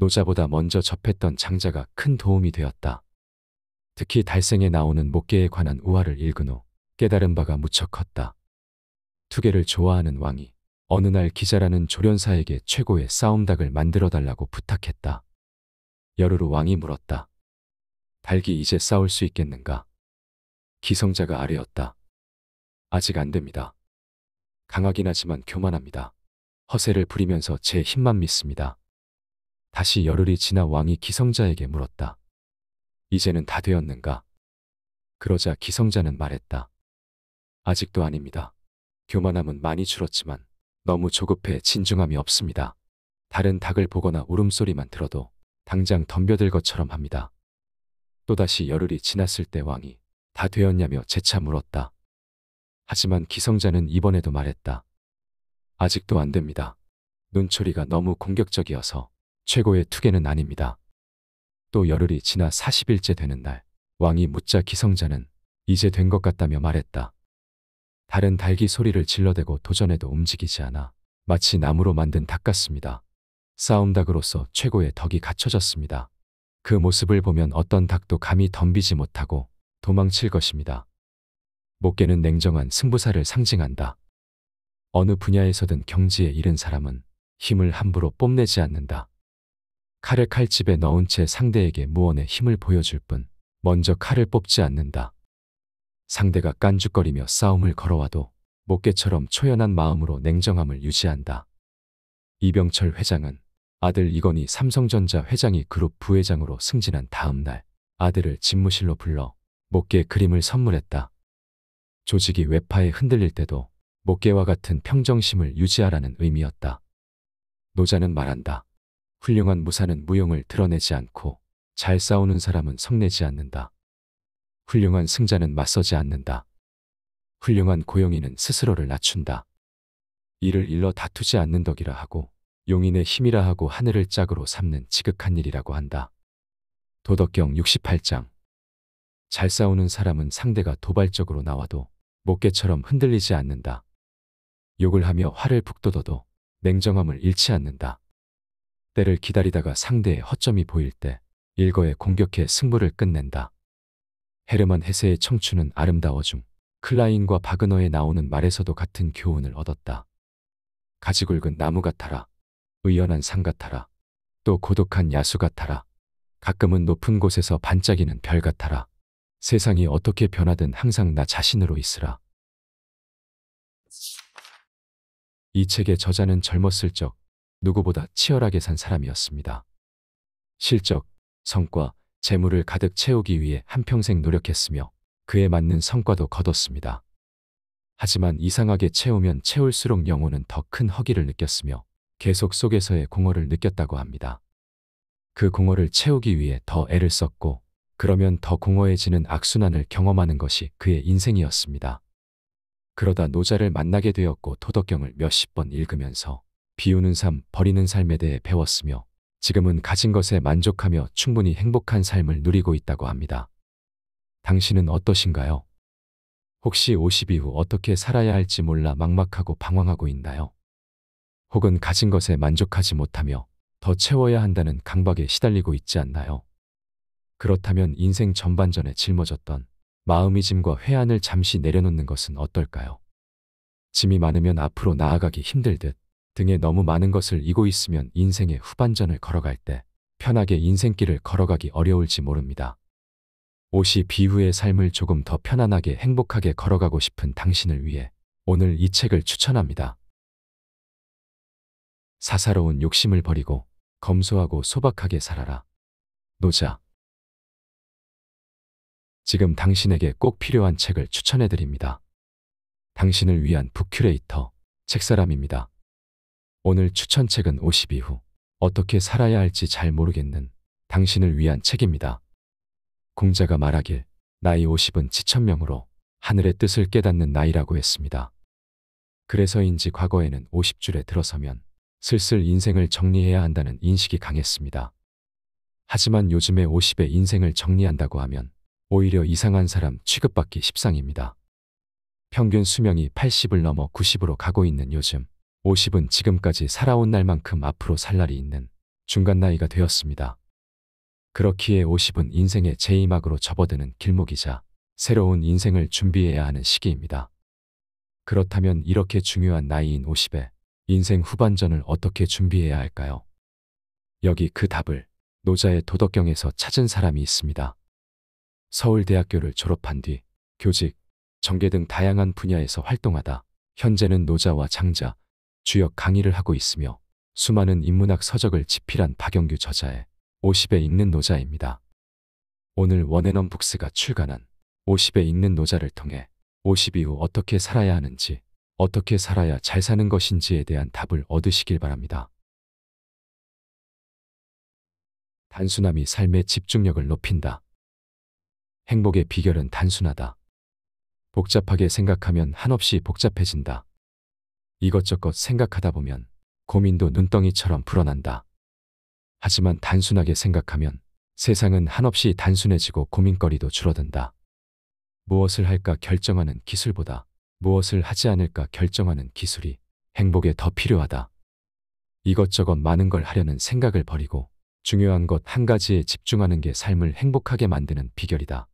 노자보다 먼저 접했던 장자가 큰 도움이 되었다. 특히 달생에 나오는 목계에 관한 우화를 읽은 후 깨달은 바가 무척 컸다. 투계를 좋아하는 왕이 어느 날 기자라는 조련사에게 최고의 싸움닭을 만들어 달라고 부탁했다. 열흘 후 왕이 물었다. 달기 이제 싸울 수 있겠는가? 기성자가 아래였다. 아직 안 됩니다. 강하긴 하지만 교만합니다. 허세를 부리면서 제 힘만 믿습니다. 다시 열흘이 지나 왕이 기성자에게 물었다. 이제는 다 되었는가? 그러자 기성자는 말했다. 아직도 아닙니다. 교만함은 많이 줄었지만 너무 조급해 진중함이 없습니다. 다른 닭을 보거나 울음소리만 들어도 당장 덤벼들 것처럼 합니다. 또다시 열흘이 지났을 때 왕이 다 되었냐며 재차 물었다. 하지만 기성자는 이번에도 말했다. 아직도 안 됩니다. 눈초리가 너무 공격적이어서 최고의 투계는 아닙니다. 또 열흘이 지나 40일째 되는 날 왕이 묻자 기성자는 이제 된 것 같다며 말했다. 다른 달기 소리를 질러대고 도전해도 움직이지 않아 마치 나무로 만든 닭 같습니다. 싸움닭으로서 최고의 덕이 갖춰졌습니다. 그 모습을 보면 어떤 닭도 감히 덤비지 못하고 도망칠 것입니다. 목계는 냉정한 승부사를 상징한다. 어느 분야에서든 경지에 이른 사람은 힘을 함부로 뽐내지 않는다. 칼을 칼집에 넣은 채 상대에게 무언의 힘을 보여줄 뿐 먼저 칼을 뽑지 않는다. 상대가 깐죽거리며 싸움을 걸어와도 목개처럼 초연한 마음으로 냉정함을 유지한다. 이병철 회장은 아들 이건희 삼성전자 회장이 그룹 부회장으로 승진한 다음 날 아들을 집무실로 불러 목계 그림을 선물했다. 조직이 외파에 흔들릴 때도 목계와 같은 평정심을 유지하라는 의미였다. 노자는 말한다. 훌륭한 무사는 무용을 드러내지 않고 잘 싸우는 사람은 성내지 않는다. 훌륭한 승자는 맞서지 않는다. 훌륭한 고용인은 스스로를 낮춘다. 이를 일러 다투지 않는 덕이라 하고 용인의 힘이라 하고 하늘을 짝으로 삼는 지극한 일이라고 한다. 도덕경 68장 잘 싸우는 사람은 상대가 도발적으로 나와도 목개처럼 흔들리지 않는다. 욕을 하며 화를 북돋아도 냉정함을 잃지 않는다. 때를 기다리다가 상대의 허점이 보일 때 일거에 공격해 승부를 끝낸다. 헤르만 헤세의 청춘은 아름다워 중 클라인과 바그너에 나오는 말에서도 같은 교훈을 얻었다. 가지 굵은 나무 같아라. 의연한 산 같아라. 또 고독한 야수 같아라. 가끔은 높은 곳에서 반짝이는 별 같아라. 세상이 어떻게 변하든 항상 나 자신으로 있으라. 이 책의 저자는 젊었을 적 누구보다 치열하게 산 사람이었습니다. 실적, 성과, 재물을 가득 채우기 위해 한평생 노력했으며 그에 맞는 성과도 거뒀습니다. 하지만 이상하게 채우면 채울수록 영혼은 더 큰 허기를 느꼈으며 계속 속에서의 공허를 느꼈다고 합니다. 그 공허를 채우기 위해 더 애를 썼고 그러면 더 공허해지는 악순환을 경험하는 것이 그의 인생이었습니다. 그러다 노자를 만나게 되었고 도덕경을 몇십 번 읽으면서 비우는 삶, 버리는 삶에 대해 배웠으며 지금은 가진 것에 만족하며 충분히 행복한 삶을 누리고 있다고 합니다. 당신은 어떠신가요? 혹시 50 이후 어떻게 살아야 할지 몰라 막막하고 방황하고 있나요? 혹은 가진 것에 만족하지 못하며 더 채워야 한다는 강박에 시달리고 있지 않나요? 그렇다면 인생 전반전에 짊어졌던 마음의짐과 회한을 잠시 내려놓는 것은 어떨까요? 짐이 많으면 앞으로 나아가기 힘들 듯 등에 너무 많은 것을 이고 있으면 인생의 후반전을 걸어갈 때 편하게 인생길을 걸어가기 어려울지 모릅니다. 옷이 비후의 삶을 조금 더 편안하게 행복하게 걸어가고 싶은 당신을 위해 오늘 이 책을 추천합니다. 사사로운 욕심을 버리고 검소하고 소박하게 살아라. 노자. 지금 당신에게 꼭 필요한 책을 추천해드립니다. 당신을 위한 북큐레이터, 책사람입니다. 오늘 추천책은 50이 후 어떻게 살아야 할지 잘 모르겠는 당신을 위한 책입니다. 공자가 말하길 나이 50은 지천명으로 하늘의 뜻을 깨닫는 나이라고 했습니다. 그래서인지 과거에는 50줄에 들어서면 슬슬 인생을 정리해야 한다는 인식이 강했습니다. 하지만 요즘에 50의 인생을 정리한다고 하면 오히려 이상한 사람 취급받기 십상입니다. 평균 수명이 80을 넘어 90으로 가고 있는 요즘 50은 지금까지 살아온 날만큼 앞으로 살 날이 있는 중간 나이가 되었습니다. 그렇기에 50은 인생의 제2막으로 접어드는 길목이자 새로운 인생을 준비해야 하는 시기입니다. 그렇다면 이렇게 중요한 나이인 50에 인생 후반전을 어떻게 준비해야 할까요? 여기 그 답을 노자의 도덕경에서 찾은 사람이 있습니다. 서울대학교를 졸업한 뒤 교직, 정계 등 다양한 분야에서 활동하다 현재는 노자와 장자, 주역 강의를 하고 있으며 수많은 인문학 서적을 집필한 박영규 저자의 50에 읽는 노자입니다. 오늘 원앤원 북스가 출간한 50에 읽는 노자를 통해 50 이후 어떻게 살아야 하는지, 어떻게 살아야 잘 사는 것인지에 대한 답을 얻으시길 바랍니다. 단순함이 삶의 집중력을 높인다. 행복의 비결은 단순하다. 복잡하게 생각하면 한없이 복잡해진다. 이것저것 생각하다 보면 고민도 눈덩이처럼 불어난다. 하지만 단순하게 생각하면 세상은 한없이 단순해지고 고민거리도 줄어든다. 무엇을 할까 결정하는 기술보다 무엇을 하지 않을까 결정하는 기술이 행복에 더 필요하다. 이것저것 많은 걸 하려는 생각을 버리고 중요한 것 한 가지에 집중하는 게 삶을 행복하게 만드는 비결이다.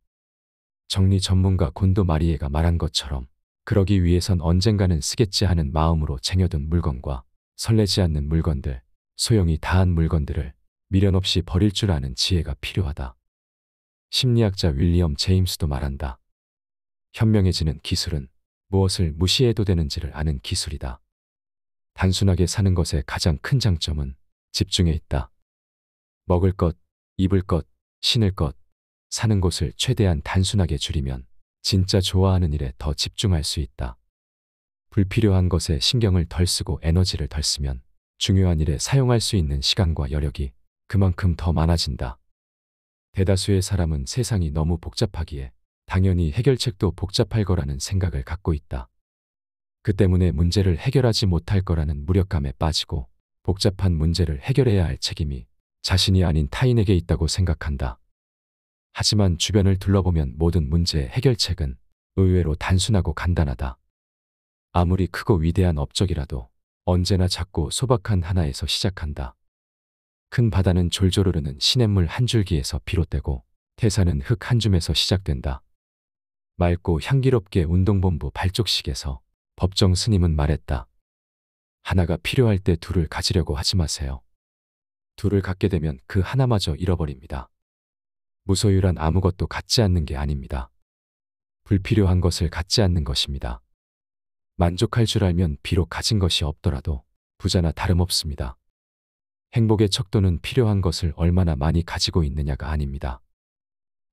정리 전문가 곤도 마리에가 말한 것처럼 그러기 위해선 언젠가는 쓰겠지 하는 마음으로 쟁여둔 물건과 설레지 않는 물건들, 소용이 다한 물건들을 미련 없이 버릴 줄 아는 지혜가 필요하다. 심리학자 윌리엄 제임스도 말한다. 현명해지는 기술은 무엇을 무시해도 되는지를 아는 기술이다. 단순하게 사는 것의 가장 큰 장점은 집중해 있다. 먹을 것, 입을 것, 신을 것, 사는 곳을 최대한 단순하게 줄이면 진짜 좋아하는 일에 더 집중할 수 있다. 불필요한 것에 신경을 덜 쓰고 에너지를 덜 쓰면 중요한 일에 사용할 수 있는 시간과 여력이 그만큼 더 많아진다. 대다수의 사람은 세상이 너무 복잡하기에 당연히 해결책도 복잡할 거라는 생각을 갖고 있다. 그 때문에 문제를 해결하지 못할 거라는 무력감에 빠지고 복잡한 문제를 해결해야 할 책임이 자신이 아닌 타인에게 있다고 생각한다. 하지만 주변을 둘러보면 모든 문제의 해결책은 의외로 단순하고 간단하다. 아무리 크고 위대한 업적이라도 언제나 작고 소박한 하나에서 시작한다. 큰 바다는 졸졸 흐르는 시냇물 한 줄기에서 비롯되고 태산은 흙 한 줌에서 시작된다. 맑고 향기롭게 운동본부 발족식에서 법정 스님은 말했다. 하나가 필요할 때 둘을 가지려고 하지 마세요. 둘을 갖게 되면 그 하나마저 잃어버립니다. 무소유란 아무것도 갖지 않는 게 아닙니다. 불필요한 것을 갖지 않는 것입니다. 만족할 줄 알면 비록 가진 것이 없더라도 부자나 다름없습니다. 행복의 척도는 필요한 것을 얼마나 많이 가지고 있느냐가 아닙니다.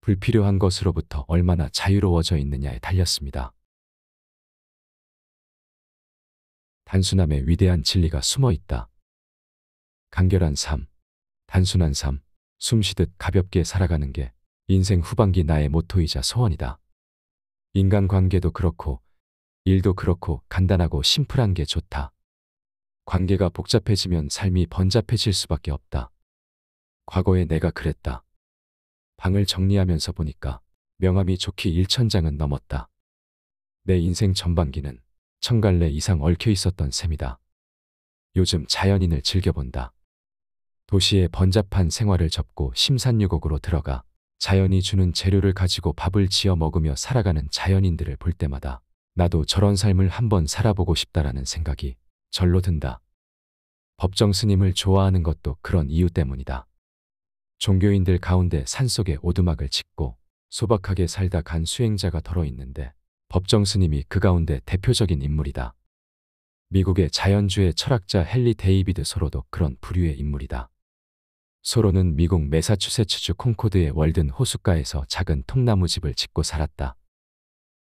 불필요한 것으로부터 얼마나 자유로워져 있느냐에 달렸습니다. 단순함에 위대한 진리가 숨어 있다. 간결한 삶, 단순한 삶, 숨쉬듯 가볍게 살아가는 게 인생 후반기 나의 모토이자 소원이다. 인간관계도 그렇고 일도 그렇고 간단하고 심플한 게 좋다. 관계가 복잡해지면 삶이 번잡해질 수밖에 없다. 과거에 내가 그랬다. 방을 정리하면서 보니까 명함이 좋기 1천장은 넘었다. 내 인생 전반기는 천갈래 이상 얽혀 있었던 셈이다. 요즘 자연인을 즐겨본다. 도시의 번잡한 생활을 접고 심산유곡으로 들어가 자연이 주는 재료를 가지고 밥을 지어 먹으며 살아가는 자연인들을 볼 때마다 나도 저런 삶을 한번 살아보고 싶다라는 생각이 절로 든다. 법정 스님을 좋아하는 것도 그런 이유 때문이다. 종교인들 가운데 산속에 오두막을 짓고 소박하게 살다 간 수행자가 덜어 있는데 법정 스님이 그 가운데 대표적인 인물이다. 미국의 자연주의 철학자 헨리 데이비드 소로도 그런 부류의 인물이다. 소로는 미국 매사추세츠주 콩코드의 월든 호숫가에서 작은 통나무 집을 짓고 살았다.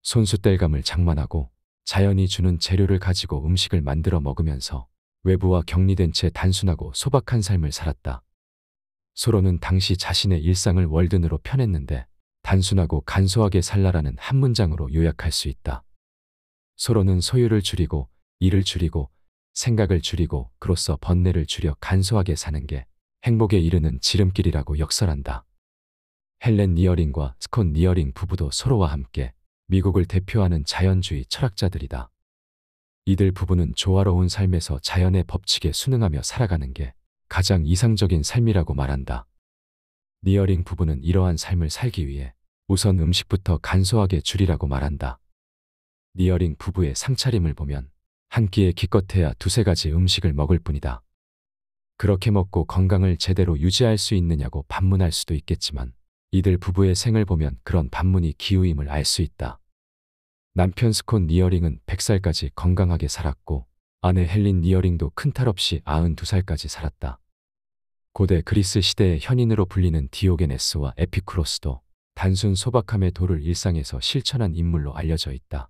손수땔감을 장만하고 자연이 주는 재료를 가지고 음식을 만들어 먹으면서 외부와 격리된 채 단순하고 소박한 삶을 살았다. 소로는 당시 자신의 일상을 월든으로 펴냈는데 단순하고 간소하게 살라라는 한 문장으로 요약할 수 있다. 소로는 소유를 줄이고 일을 줄이고 생각을 줄이고 그로써 번뇌를 줄여 간소하게 사는 게 행복에 이르는 지름길이라고 역설한다. 헬렌 니어링과 스콘 니어링 부부도 서로와 함께 미국을 대표하는 자연주의 철학자들이다. 이들 부부는 조화로운 삶에서 자연의 법칙에 순응하며 살아가는 게 가장 이상적인 삶이라고 말한다. 니어링 부부는 이러한 삶을 살기 위해 우선 음식부터 간소하게 줄이라고 말한다. 니어링 부부의 상차림을 보면 한 끼에 기껏해야 두세 가지 음식을 먹을 뿐이다. 그렇게 먹고 건강을 제대로 유지할 수 있느냐고 반문할 수도 있겠지만 이들 부부의 생을 보면 그런 반문이 기우임을 알 수 있다. 남편 스콘 니어링은 100살까지 건강하게 살았고 아내 헬린 니어링도 큰 탈 없이 92살까지 살았다. 고대 그리스 시대의 현인으로 불리는 디오게네스와 에피크로스도 단순 소박함의 도를 일상에서 실천한 인물로 알려져 있다.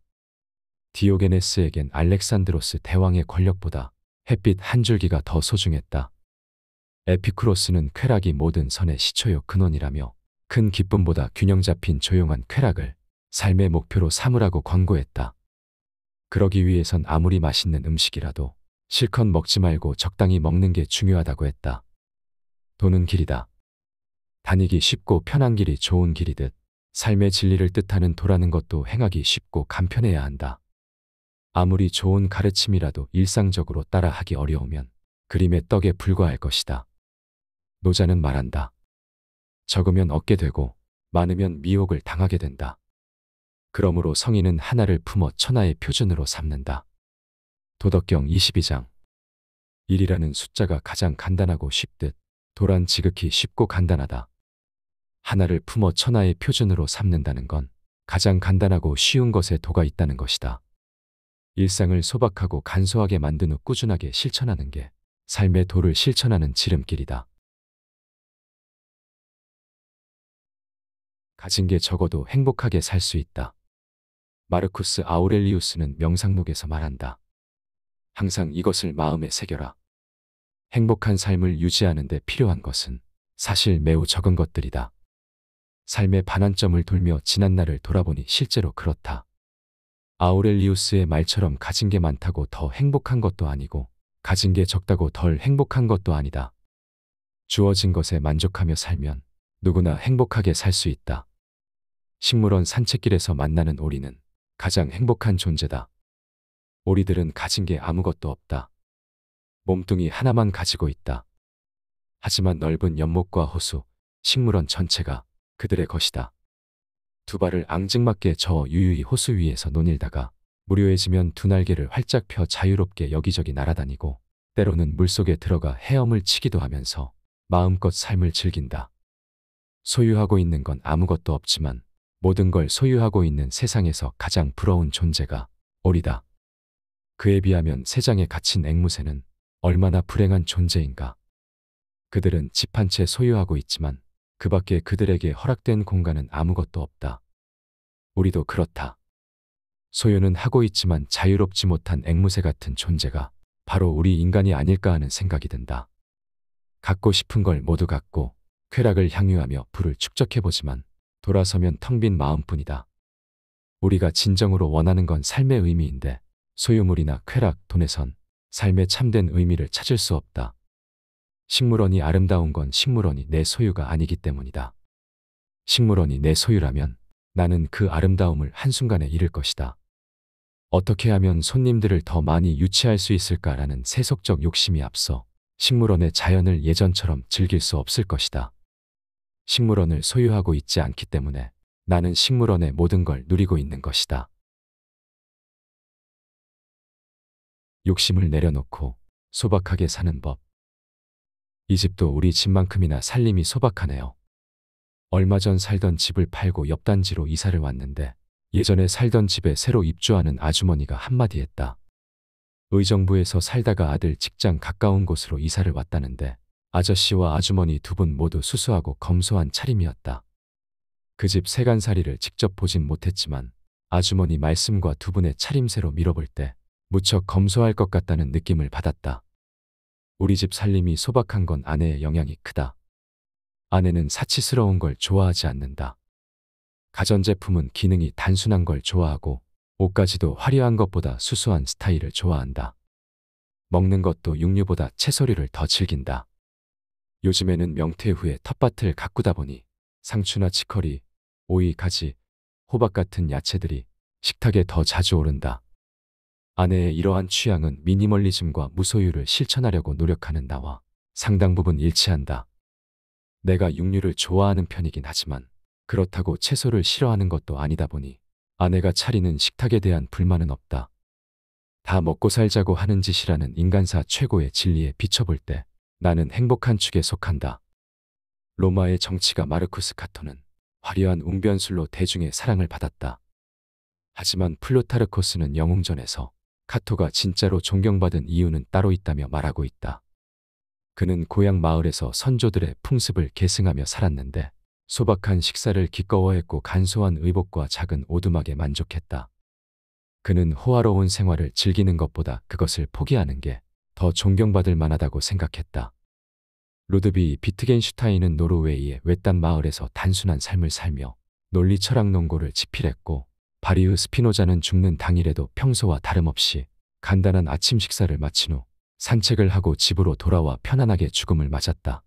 디오게네스에겐 알렉산드로스 대왕의 권력보다 햇빛 한 줄기가 더 소중했다. 에피쿠로스는 쾌락이 모든 선의 시초요 근원이라며 큰 기쁨보다 균형 잡힌 조용한 쾌락을 삶의 목표로 삼으라고 권고했다. 그러기 위해선 아무리 맛있는 음식이라도 실컷 먹지 말고 적당히 먹는 게 중요하다고 했다. 도는 길이다. 다니기 쉽고 편한 길이 좋은 길이듯 삶의 진리를 뜻하는 도라는 것도 행하기 쉽고 간편해야 한다. 아무리 좋은 가르침이라도 일상적으로 따라하기 어려우면 그림의 떡에 불과할 것이다. 노자는 말한다. 적으면 얻게 되고 많으면 미혹을 당하게 된다. 그러므로 성인은 하나를 품어 천하의 표준으로 삼는다. 도덕경 22장 1이라는 숫자가 가장 간단하고 쉽듯 도란 지극히 쉽고 간단하다. 하나를 품어 천하의 표준으로 삼는다는 건 가장 간단하고 쉬운 것에 도가 있다는 것이다. 일상을 소박하고 간소하게 만든 후 꾸준하게 실천하는 게 삶의 도를 실천하는 지름길이다. 가진 게 적어도 행복하게 살 수 있다. 마르쿠스 아우렐리우스는 명상록에서 말한다. 항상 이것을 마음에 새겨라. 행복한 삶을 유지하는 데 필요한 것은 사실 매우 적은 것들이다. 삶의 반환점을 돌며 지난 날을 돌아보니 실제로 그렇다. 아우렐리우스의 말처럼 가진 게 많다고 더 행복한 것도 아니고 가진 게 적다고 덜 행복한 것도 아니다. 주어진 것에 만족하며 살면 누구나 행복하게 살 수 있다. 식물원 산책길에서 만나는 오리는 가장 행복한 존재다. 오리들은 가진 게 아무것도 없다. 몸뚱이 하나만 가지고 있다. 하지만 넓은 연못과 호수, 식물원 전체가 그들의 것이다. 두 발을 앙증맞게 저 유유히 호수 위에서 논일다가 무료해지면 두 날개를 활짝 펴 자유롭게 여기저기 날아다니고 때로는 물속에 들어가 헤엄을 치기도 하면서 마음껏 삶을 즐긴다. 소유하고 있는 건 아무것도 없지만 모든 걸 소유하고 있는 세상에서 가장 부러운 존재가 오리다. 그에 비하면 세상에 갇힌 앵무새는 얼마나 불행한 존재인가. 그들은 집 한 채 소유하고 있지만 그 밖에 그들에게 허락된 공간은 아무것도 없다. 우리도 그렇다. 소유는 하고 있지만 자유롭지 못한 앵무새 같은 존재가 바로 우리 인간이 아닐까 하는 생각이 든다. 갖고 싶은 걸 모두 갖고 쾌락을 향유하며 불을 축적해보지만 돌아서면 텅 빈 마음뿐이다. 우리가 진정으로 원하는 건 삶의 의미인데 소유물이나 쾌락, 돈에선 삶의 참된 의미를 찾을 수 없다. 식물원이 아름다운 건 식물원이 내 소유가 아니기 때문이다. 식물원이 내 소유라면 나는 그 아름다움을 한순간에 잃을 것이다. 어떻게 하면 손님들을 더 많이 유치할 수 있을까라는 세속적 욕심이 앞서 식물원의 자연을 예전처럼 즐길 수 없을 것이다. 식물원을 소유하고 있지 않기 때문에 나는 식물원의 모든 걸 누리고 있는 것이다. 욕심을 내려놓고 소박하게 사는 법. 이 집도 우리 집만큼이나 살림이 소박하네요. 얼마 전 살던 집을 팔고 옆 단지로 이사를 왔는데 예전에 살던 집에 새로 입주하는 아주머니가 한마디 했다. 의정부에서 살다가 아들 직장 가까운 곳으로 이사를 왔다는데 아저씨와 아주머니 두 분 모두 수수하고 검소한 차림이었다. 그 집 세간살이를 직접 보진 못했지만 아주머니 말씀과 두 분의 차림새로 밀어볼 때 무척 검소할 것 같다는 느낌을 받았다. 우리 집 살림이 소박한 건 아내의 영향이 크다. 아내는 사치스러운 걸 좋아하지 않는다. 가전제품은 기능이 단순한 걸 좋아하고 옷까지도 화려한 것보다 수수한 스타일을 좋아한다. 먹는 것도 육류보다 채소류를 더 즐긴다. 요즘에는 명태 후에 텃밭을 가꾸다 보니 상추나 치커리, 오이, 가지, 호박 같은 야채들이 식탁에 더 자주 오른다. 아내의 이러한 취향은 미니멀리즘과 무소유를 실천하려고 노력하는 나와 상당 부분 일치한다. 내가 육류를 좋아하는 편이긴 하지만 그렇다고 채소를 싫어하는 것도 아니다 보니 아내가 차리는 식탁에 대한 불만은 없다. 다 먹고 살자고 하는 짓이라는 인간사 최고의 진리에 비춰볼 때 나는 행복한 축에 속한다. 로마의 정치가 마르쿠스 카토는 화려한 웅변술로 대중의 사랑을 받았다. 하지만 플루타르코스는 영웅전에서 카토가 진짜로 존경받은 이유는 따로 있다며 말하고 있다. 그는 고향 마을에서 선조들의 풍습을 계승하며 살았는데 소박한 식사를 기꺼워했고 간소한 의복과 작은 오두막에 만족했다. 그는 호화로운 생활을 즐기는 것보다 그것을 포기하는 게더 존경받을 만하다고 생각했다. 로드비 비트겐슈타인은 노르웨이의 외딴 마을에서 단순한 삶을 살며 논리 철학 논고를 집필했고 바리우 스피노자는 죽는 당일에도 평소와 다름없이 간단한 아침 식사를 마친 후 산책을 하고 집으로 돌아와 편안하게 죽음을 맞았다.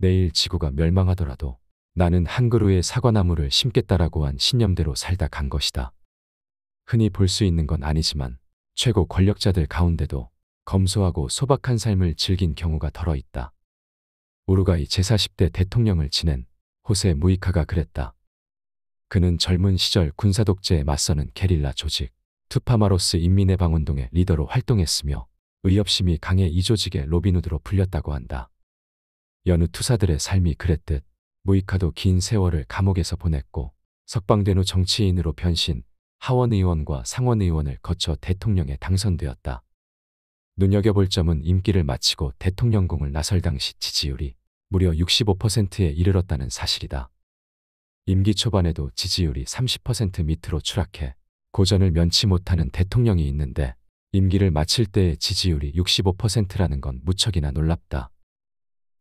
내일 지구가 멸망하더라도 나는 한 그루의 사과나무를 심겠다라고 한 신념대로 살다 간 것이다. 흔히 볼 수 있는 건 아니지만 최고 권력자들 가운데도 검소하고 소박한 삶을 즐긴 경우가 덜어 있다. 우루과이 제40대 대통령을 지낸 호세 무이카가 그랬다. 그는 젊은 시절 군사독재에 맞서는 게릴라 조직 투파마로스 인민의 방운동의 리더로 활동했으며 의협심이 강해 이 조직의 로빈후드로 불렸다고 한다. 여느 투사들의 삶이 그랬듯 무이카도 긴 세월을 감옥에서 보냈고 석방된 후 정치인으로 변신 하원의원과 상원의원을 거쳐 대통령에 당선되었다. 눈여겨볼 점은 임기를 마치고 대통령궁을 나설 당시 지지율이 무려 65%에 이르렀다는 사실이다. 임기 초반에도 지지율이 30% 밑으로 추락해 고전을 면치 못하는 대통령이 있는데 임기를 마칠 때의 지지율이 65%라는 건 무척이나 놀랍다.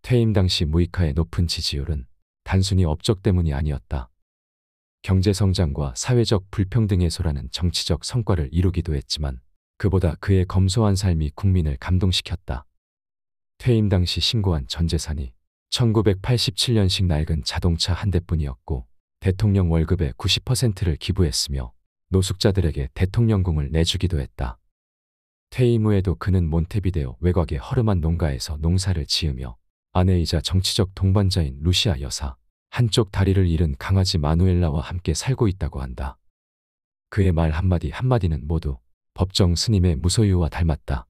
퇴임 당시 무이카의 높은 지지율은 단순히 업적 때문이 아니었다. 경제성장과 사회적 불평등 해소라는 정치적 성과를 이루기도 했지만 그보다 그의 검소한 삶이 국민을 감동시켰다. 퇴임 당시 신고한 전 재산이 1987년식 낡은 자동차 한 대뿐이었고 대통령 월급의 90%를 기부했으며 노숙자들에게 대통령궁을 내주기도 했다. 퇴임 후에도 그는 몬테비데오 외곽의 허름한 농가에서 농사를 지으며 아내이자 정치적 동반자인 루시아 여사, 한쪽 다리를 잃은 강아지 마누엘라와 함께 살고 있다고 한다. 그의 말 한마디 한마디는 모두 법정 스님의 무소유와 닮았다.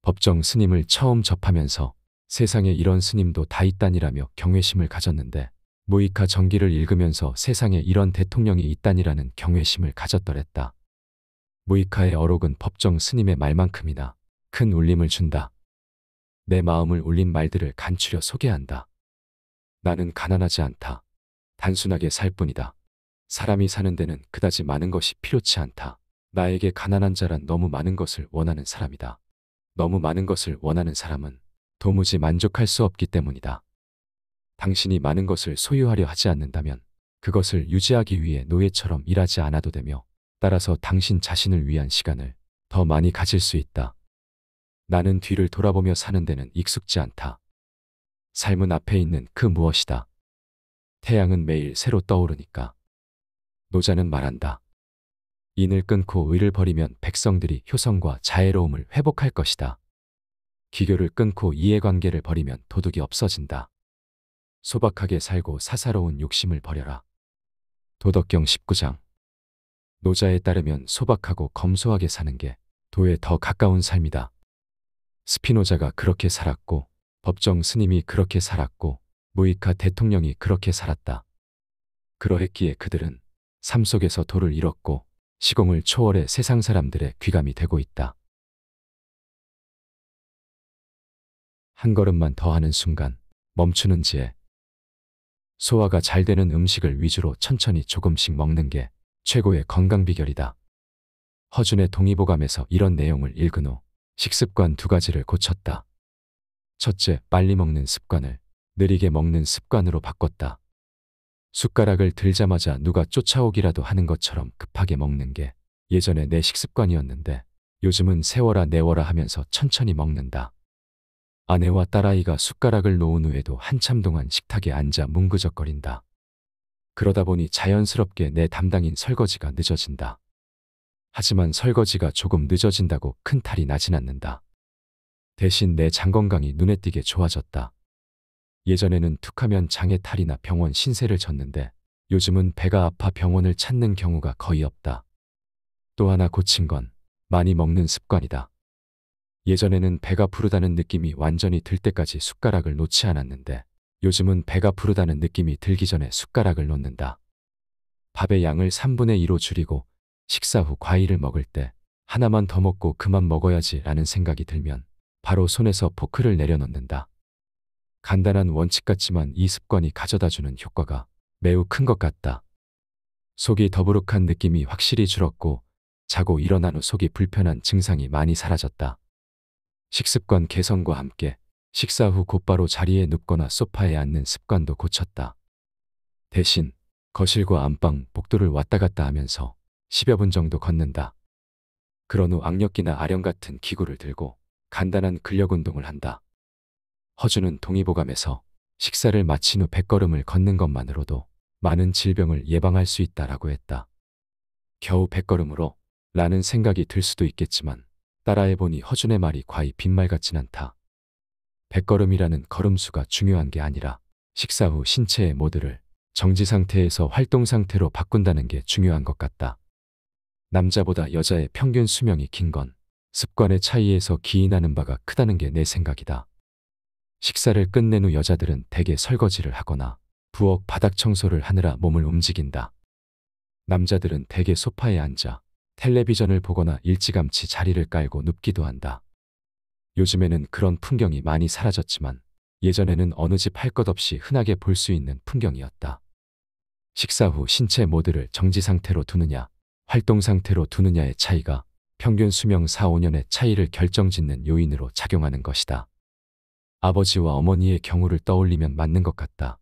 법정 스님을 처음 접하면서 세상에 이런 스님도 다 있다니라며 경외심을 가졌는데 모이카 전기를 읽으면서 세상에 이런 대통령이 있다니라는 경외심을 가졌더랬다. 모이카의 어록은 법정 스님의 말만큼이나 큰 울림을 준다. 내 마음을 울린 말들을 간추려 소개한다. 나는 가난하지 않다. 단순하게 살 뿐이다. 사람이 사는 데는 그다지 많은 것이 필요치 않다. 나에게 가난한 자란 너무 많은 것을 원하는 사람이다. 너무 많은 것을 원하는 사람은 도무지 만족할 수 없기 때문이다. 당신이 많은 것을 소유하려 하지 않는다면 그것을 유지하기 위해 노예처럼 일하지 않아도 되며 따라서 당신 자신을 위한 시간을 더 많이 가질 수 있다. 나는 뒤를 돌아보며 사는 데는 익숙지 않다. 삶은 앞에 있는 그 무엇이다. 태양은 매일 새로 떠오르니까. 노자는 말한다. 인을 끊고 의를 버리면 백성들이 효성과 자애로움을 회복할 것이다. 기교를 끊고 이해관계를 버리면 도둑이 없어진다. 소박하게 살고 사사로운 욕심을 버려라. 도덕경 19장 노자에 따르면 소박하고 검소하게 사는 게 도에 더 가까운 삶이다. 스피노자가 그렇게 살았고 법정 스님이 그렇게 살았고 무이카 대통령이 그렇게 살았다. 그러했기에 그들은 삶 속에서 도를 잃었고 시공을 초월해 세상 사람들의 귀감이 되고 있다. 한 걸음만 더 하는 순간 멈추는 지혜. 소화가 잘 되는 음식을 위주로 천천히 조금씩 먹는 게 최고의 건강 비결이다. 허준의 동의보감에서 이런 내용을 읽은 후 식습관 두 가지를 고쳤다. 첫째, 빨리 먹는 습관을 느리게 먹는 습관으로 바꿨다. 숟가락을 들자마자 누가 쫓아오기라도 하는 것처럼 급하게 먹는 게 예전에 내 식습관이었는데 요즘은 세워라 내워라 하면서 천천히 먹는다. 아내와 딸아이가 숟가락을 놓은 후에도 한참 동안 식탁에 앉아 뭉그적거린다. 그러다 보니 자연스럽게 내 담당인 설거지가 늦어진다. 하지만 설거지가 조금 늦어진다고 큰 탈이 나진 않는다. 대신 내 장 건강이 눈에 띄게 좋아졌다. 예전에는 툭하면 장애 탈이나 병원 신세를 졌는데 요즘은 배가 아파 병원을 찾는 경우가 거의 없다. 또 하나 고친 건 많이 먹는 습관이다. 예전에는 배가 부르다는 느낌이 완전히 들 때까지 숟가락을 놓지 않았는데 요즘은 배가 부르다는 느낌이 들기 전에 숟가락을 놓는다. 밥의 양을 3분의 2로 줄이고 식사 후 과일을 먹을 때 하나만 더 먹고 그만 먹어야지 라는 생각이 들면 바로 손에서 포크를 내려놓는다. 간단한 원칙 같지만 이 습관이 가져다주는 효과가 매우 큰 것 같다. 속이 더부룩한 느낌이 확실히 줄었고 자고 일어난 후 속이 불편한 증상이 많이 사라졌다. 식습관 개선과 함께 식사 후 곧바로 자리에 눕거나 소파에 앉는 습관도 고쳤다. 대신 거실과 안방, 복도를 왔다 갔다 하면서 10여 분 정도 걷는다. 그런 후 악력기나 아령 같은 기구를 들고 간단한 근력 운동을 한다. 허주는 동의보감에서 식사를 마친 후 100걸음을 걷는 것만으로도 많은 질병을 예방할 수 있다라고 했다. 겨우 100걸음으로 라는 생각이 들 수도 있겠지만 따라해보니 허준의 말이 과히 빈말 같진 않다. 100걸음이라는 걸음수가 중요한 게 아니라 식사 후 신체의 모드를 정지 상태에서 활동 상태로 바꾼다는 게 중요한 것 같다. 남자보다 여자의 평균 수명이 긴 건 습관의 차이에서 기인하는 바가 크다는 게 내 생각이다. 식사를 끝낸 후 여자들은 대개 설거지를 하거나 부엌 바닥 청소를 하느라 몸을 움직인다. 남자들은 대개 소파에 앉아 텔레비전을 보거나 일찌감치 자리를 깔고 눕기도 한다. 요즘에는 그런 풍경이 많이 사라졌지만 예전에는 어느 집 할 것 없이 흔하게 볼 수 있는 풍경이었다. 식사 후 신체 모드를 정지 상태로 두느냐, 활동 상태로 두느냐의 차이가 평균 수명 4, 5년의 차이를 결정짓는 요인으로 작용하는 것이다. 아버지와 어머니의 경우를 떠올리면 맞는 것 같다.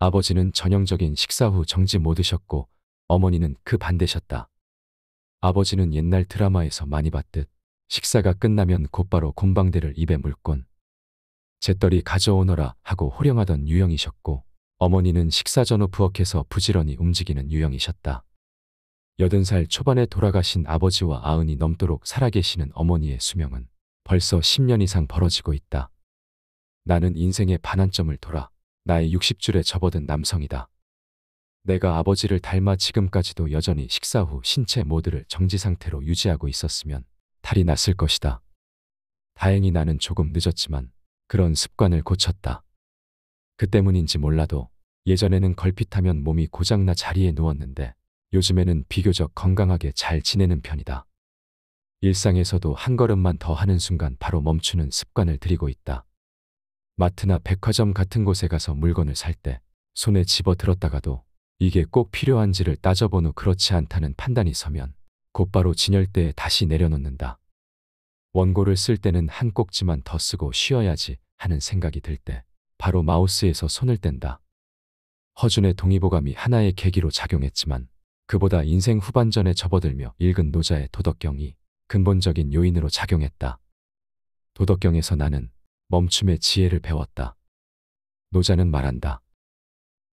아버지는 전형적인 식사 후 정지 못 드셨고 어머니는 그 반대셨다. 아버지는 옛날 드라마에서 많이 봤듯 식사가 끝나면 곧바로 곰방대를 입에 물곤 재떨이 가져오너라 하고 호령하던 유형이셨고 어머니는 식사 전후 부엌에서 부지런히 움직이는 유형이셨다. 여든 살 초반에 돌아가신 아버지와 아흔이 넘도록 살아계시는 어머니의 수명은 벌써 10년 이상 벌어지고 있다. 나는 인생의 반환점을 돌아 나의 60줄에 접어든 남성이다. 내가 아버지를 닮아 지금까지도 여전히 식사 후 신체 모드를 정지 상태로 유지하고 있었으면 탈이 났을 것이다. 다행히 나는 조금 늦었지만 그런 습관을 고쳤다. 그 때문인지 몰라도 예전에는 걸핏하면 몸이 고장나 자리에 누웠는데 요즘에는 비교적 건강하게 잘 지내는 편이다. 일상에서도 한 걸음만 더 하는 순간 바로 멈추는 습관을 들이고 있다. 마트나 백화점 같은 곳에 가서 물건을 살 때 손에 집어 들었다가도 이게 꼭 필요한지를 따져본 후 그렇지 않다는 판단이 서면 곧바로 진열대에 다시 내려놓는다. 원고를 쓸 때는 한 꼭지만 더 쓰고 쉬어야지 하는 생각이 들 때 바로 마우스에서 손을 뗀다. 허준의 동의보감이 하나의 계기로 작용했지만 그보다 인생 후반전에 접어들며 읽은 노자의 도덕경이 근본적인 요인으로 작용했다. 도덕경에서 나는 멈춤의 지혜를 배웠다. 노자는 말한다.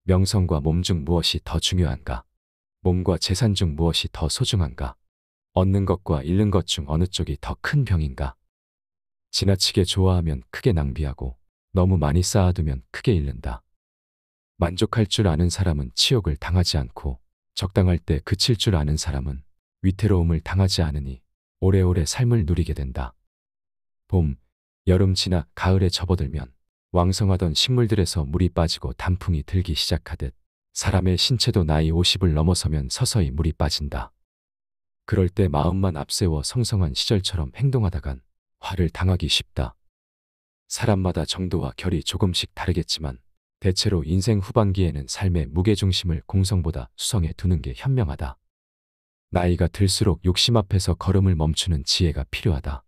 명성과 몸 중 무엇이 더 중요한가? 몸과 재산 중 무엇이 더 소중한가? 얻는 것과 잃는 것 중 어느 쪽이 더 큰 병인가? 지나치게 좋아하면 크게 낭비하고 너무 많이 쌓아두면 크게 잃는다. 만족할 줄 아는 사람은 치욕을 당하지 않고 적당할 때 그칠 줄 아는 사람은 위태로움을 당하지 않으니 오래오래 삶을 누리게 된다. 봄, 여름 지나 가을에 접어들면 왕성하던 식물들에서 물이 빠지고 단풍이 들기 시작하듯 사람의 신체도 나이 50을 넘어서면 서서히 물이 빠진다. 그럴 때 마음만 앞세워 성성한 시절처럼 행동하다간 화를 당하기 쉽다. 사람마다 정도와 결이 조금씩 다르겠지만 대체로 인생 후반기에는 삶의 무게중심을 공성보다 수성에 두는 게 현명하다. 나이가 들수록 욕심 앞에서 걸음을 멈추는 지혜가 필요하다.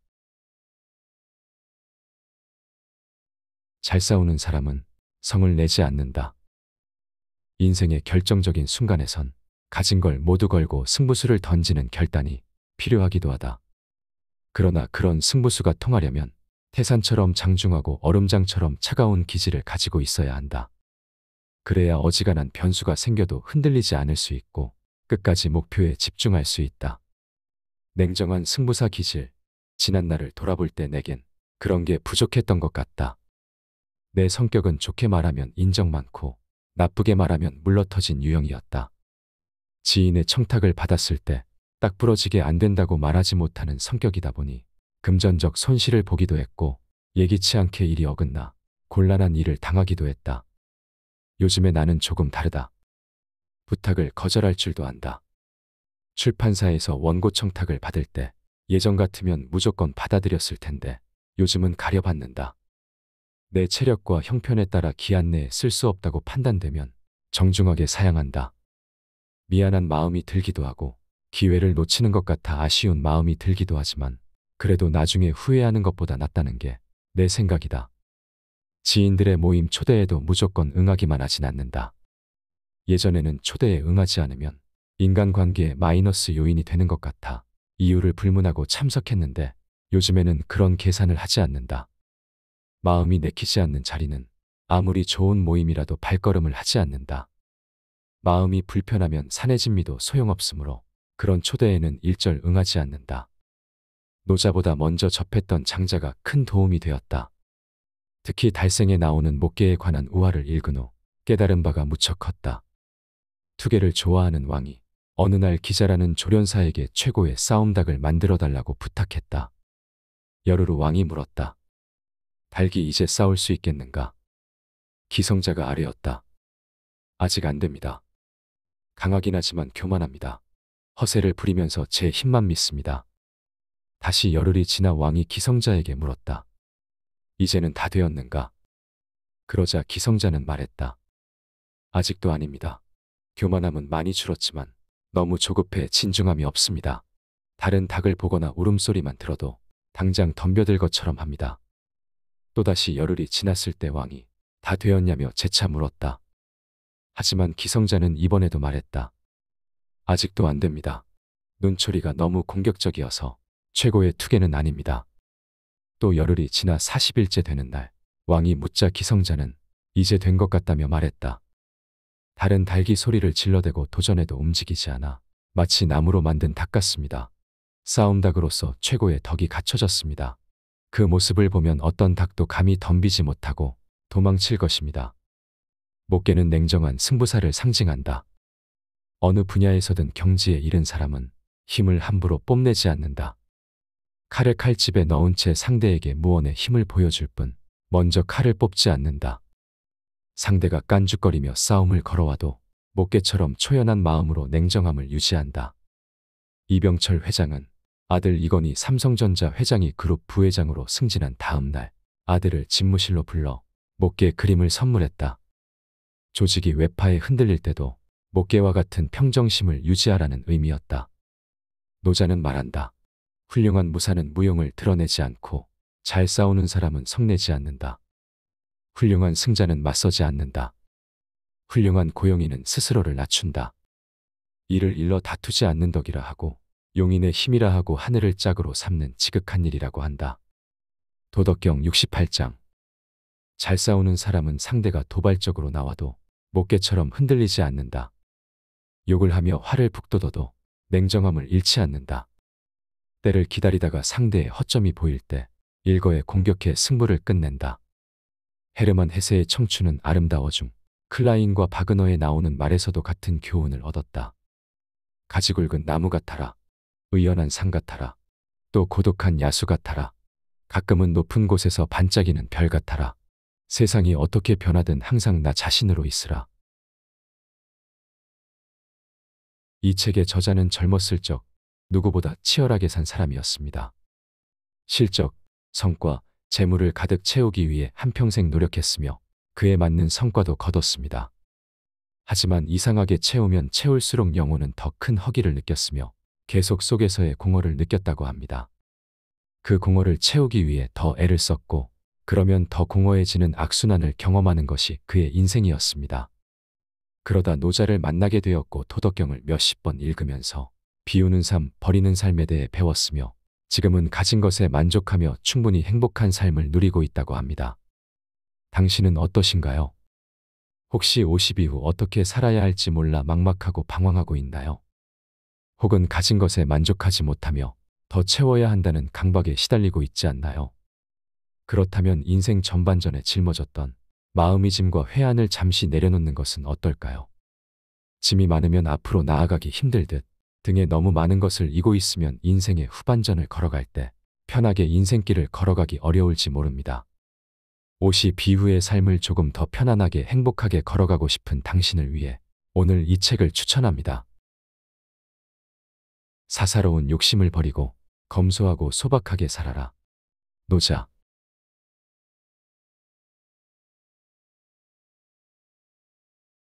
잘 싸우는 사람은 성을 내지 않는다. 인생의 결정적인 순간에선 가진 걸 모두 걸고 승부수를 던지는 결단이 필요하기도 하다. 그러나 그런 승부수가 통하려면 태산처럼 장중하고 얼음장처럼 차가운 기질을 가지고 있어야 한다. 그래야 어지간한 변수가 생겨도 흔들리지 않을 수 있고 끝까지 목표에 집중할 수 있다. 냉정한 승부사 기질, 지난 날을 돌아볼 때 내겐 그런 게 부족했던 것 같다. 내 성격은 좋게 말하면 인정 많고 나쁘게 말하면 물러터진 유형이었다. 지인의 청탁을 받았을 때 딱 부러지게 안 된다고 말하지 못하는 성격이다 보니 금전적 손실을 보기도 했고 예기치 않게 일이 어긋나 곤란한 일을 당하기도 했다. 요즘에 나는 조금 다르다. 부탁을 거절할 줄도 안다. 출판사에서 원고 청탁을 받을 때 예전 같으면 무조건 받아들였을 텐데 요즘은 가려받는다. 내 체력과 형편에 따라 기한 내에 쓸 수 없다고 판단되면 정중하게 사양한다. 미안한 마음이 들기도 하고 기회를 놓치는 것 같아 아쉬운 마음이 들기도 하지만 그래도 나중에 후회하는 것보다 낫다는 게 내 생각이다. 지인들의 모임 초대에도 무조건 응하기만 하진 않는다. 예전에는 초대에 응하지 않으면 인간관계의 마이너스 요인이 되는 것 같아 이유를 불문하고 참석했는데 요즘에는 그런 계산을 하지 않는다. 마음이 내키지 않는 자리는 아무리 좋은 모임이라도 발걸음을 하지 않는다. 마음이 불편하면 사내진미도 소용없으므로 그런 초대에는 일절 응하지 않는다. 노자보다 먼저 접했던 장자가 큰 도움이 되었다. 특히 달생에 나오는 목계에 관한 우화를 읽은 후 깨달은 바가 무척 컸다. 투계를 좋아하는 왕이 어느 날 기자라는 조련사에게 최고의 싸움닭을 만들어 달라고 부탁했다. 여루루 왕이 물었다. 달기 이제 싸울 수 있겠는가? 기성자가 아래였다. 아직 안 됩니다. 강하긴 하지만 교만합니다. 허세를 부리면서 제 힘만 믿습니다. 다시 열흘이 지나 왕이 기성자에게 물었다. 이제는 다 되었는가? 그러자 기성자는 말했다. 아직도 아닙니다. 교만함은 많이 줄었지만 너무 조급해 진중함이 없습니다. 다른 닭을 보거나 울음소리만 들어도 당장 덤벼들 것처럼 합니다. 또다시 열흘이 지났을 때 왕이 다 되었냐며 재차 물었다. 하지만 기성자는 이번에도 말했다. 아직도 안 됩니다. 눈초리가 너무 공격적이어서 최고의 투계는 아닙니다. 또 열흘이 지나 40일째 되는 날 왕이 묻자 기성자는 이제 된 것 같다며 말했다. 다른 달기 소리를 질러대고 도전해도 움직이지 않아 마치 나무로 만든 닭 같습니다. 싸움닭으로서 최고의 덕이 갖춰졌습니다. 그 모습을 보면 어떤 닭도 감히 덤비지 못하고 도망칠 것입니다. 목계는 냉정한 승부사를 상징한다. 어느 분야에서든 경지에 이른 사람은 힘을 함부로 뽐내지 않는다. 칼을 칼집에 넣은 채 상대에게 무언의 힘을 보여줄 뿐 먼저 칼을 뽑지 않는다. 상대가 깐죽거리며 싸움을 걸어와도 목계처럼 초연한 마음으로 냉정함을 유지한다. 이병철 회장은 아들 이건희 삼성전자 회장이 그룹 부회장으로 승진한 다음 날 아들을 집무실로 불러 목계 그림을 선물했다. 조직이 외파에 흔들릴 때도 목계와 같은 평정심을 유지하라는 의미였다. 노자는 말한다. 훌륭한 무사는 무용을 드러내지 않고 잘 싸우는 사람은 성내지 않는다. 훌륭한 승자는 맞서지 않는다. 훌륭한 고용인은 스스로를 낮춘다. 이를 일러 다투지 않는 덕이라 하고 용인의 힘이라 하고 하늘을 짝으로 삼는 지극한 일이라고 한다. 도덕경 68장 잘 싸우는 사람은 상대가 도발적으로 나와도 목개처럼 흔들리지 않는다. 욕을 하며 화를 북돋아도 냉정함을 잃지 않는다. 때를 기다리다가 상대의 허점이 보일 때 일거에 공격해 승부를 끝낸다. 헤르만 헤세의 청춘은 아름다워 중 클라인과 바그너에 나오는 말에서도 같은 교훈을 얻었다. 가지 굵은 나무 같아라. 의연한 산 같아라. 또 고독한 야수 같아라. 가끔은 높은 곳에서 반짝이는 별 같아라. 세상이 어떻게 변하든 항상 나 자신으로 있으라. 이 책의 저자는 젊었을 적 누구보다 치열하게 산 사람이었습니다. 실적, 성과, 재물을 가득 채우기 위해 한평생 노력했으며 그에 맞는 성과도 거뒀습니다. 하지만 이상하게 채우면 채울수록 영혼은 더 큰 허기를 느꼈으며 계속 속에서의 공허를 느꼈다고 합니다. 그 공허를 채우기 위해 더 애를 썼고 그러면 더 공허해지는 악순환을 경험하는 것이 그의 인생이었습니다. 그러다 노자를 만나게 되었고 토덕경을 몇십 번 읽으면서 비우는 삶, 버리는 삶에 대해 배웠으며 지금은 가진 것에 만족하며 충분히 행복한 삶을 누리고 있다고 합니다. 당신은 어떠신가요? 혹시 50 이후 어떻게 살아야 할지 몰라 막막하고 방황하고 있나요? 혹은 가진 것에 만족하지 못하며 더 채워야 한다는 강박에 시달리고 있지 않나요? 그렇다면 인생 전반전에 짊어졌던 마음의 짐과 회한을 잠시 내려놓는 것은 어떨까요? 짐이 많으면 앞으로 나아가기 힘들 듯 등에 너무 많은 것을 이고 있으면 인생의 후반전을 걸어갈 때 편하게 인생길을 걸어가기 어려울지 모릅니다. 옷이 비후의 삶을 조금 더 편안하게 행복하게 걸어가고 싶은 당신을 위해 오늘 이 책을 추천합니다. 사사로운 욕심을 버리고 검소하고 소박하게 살아라. 노자.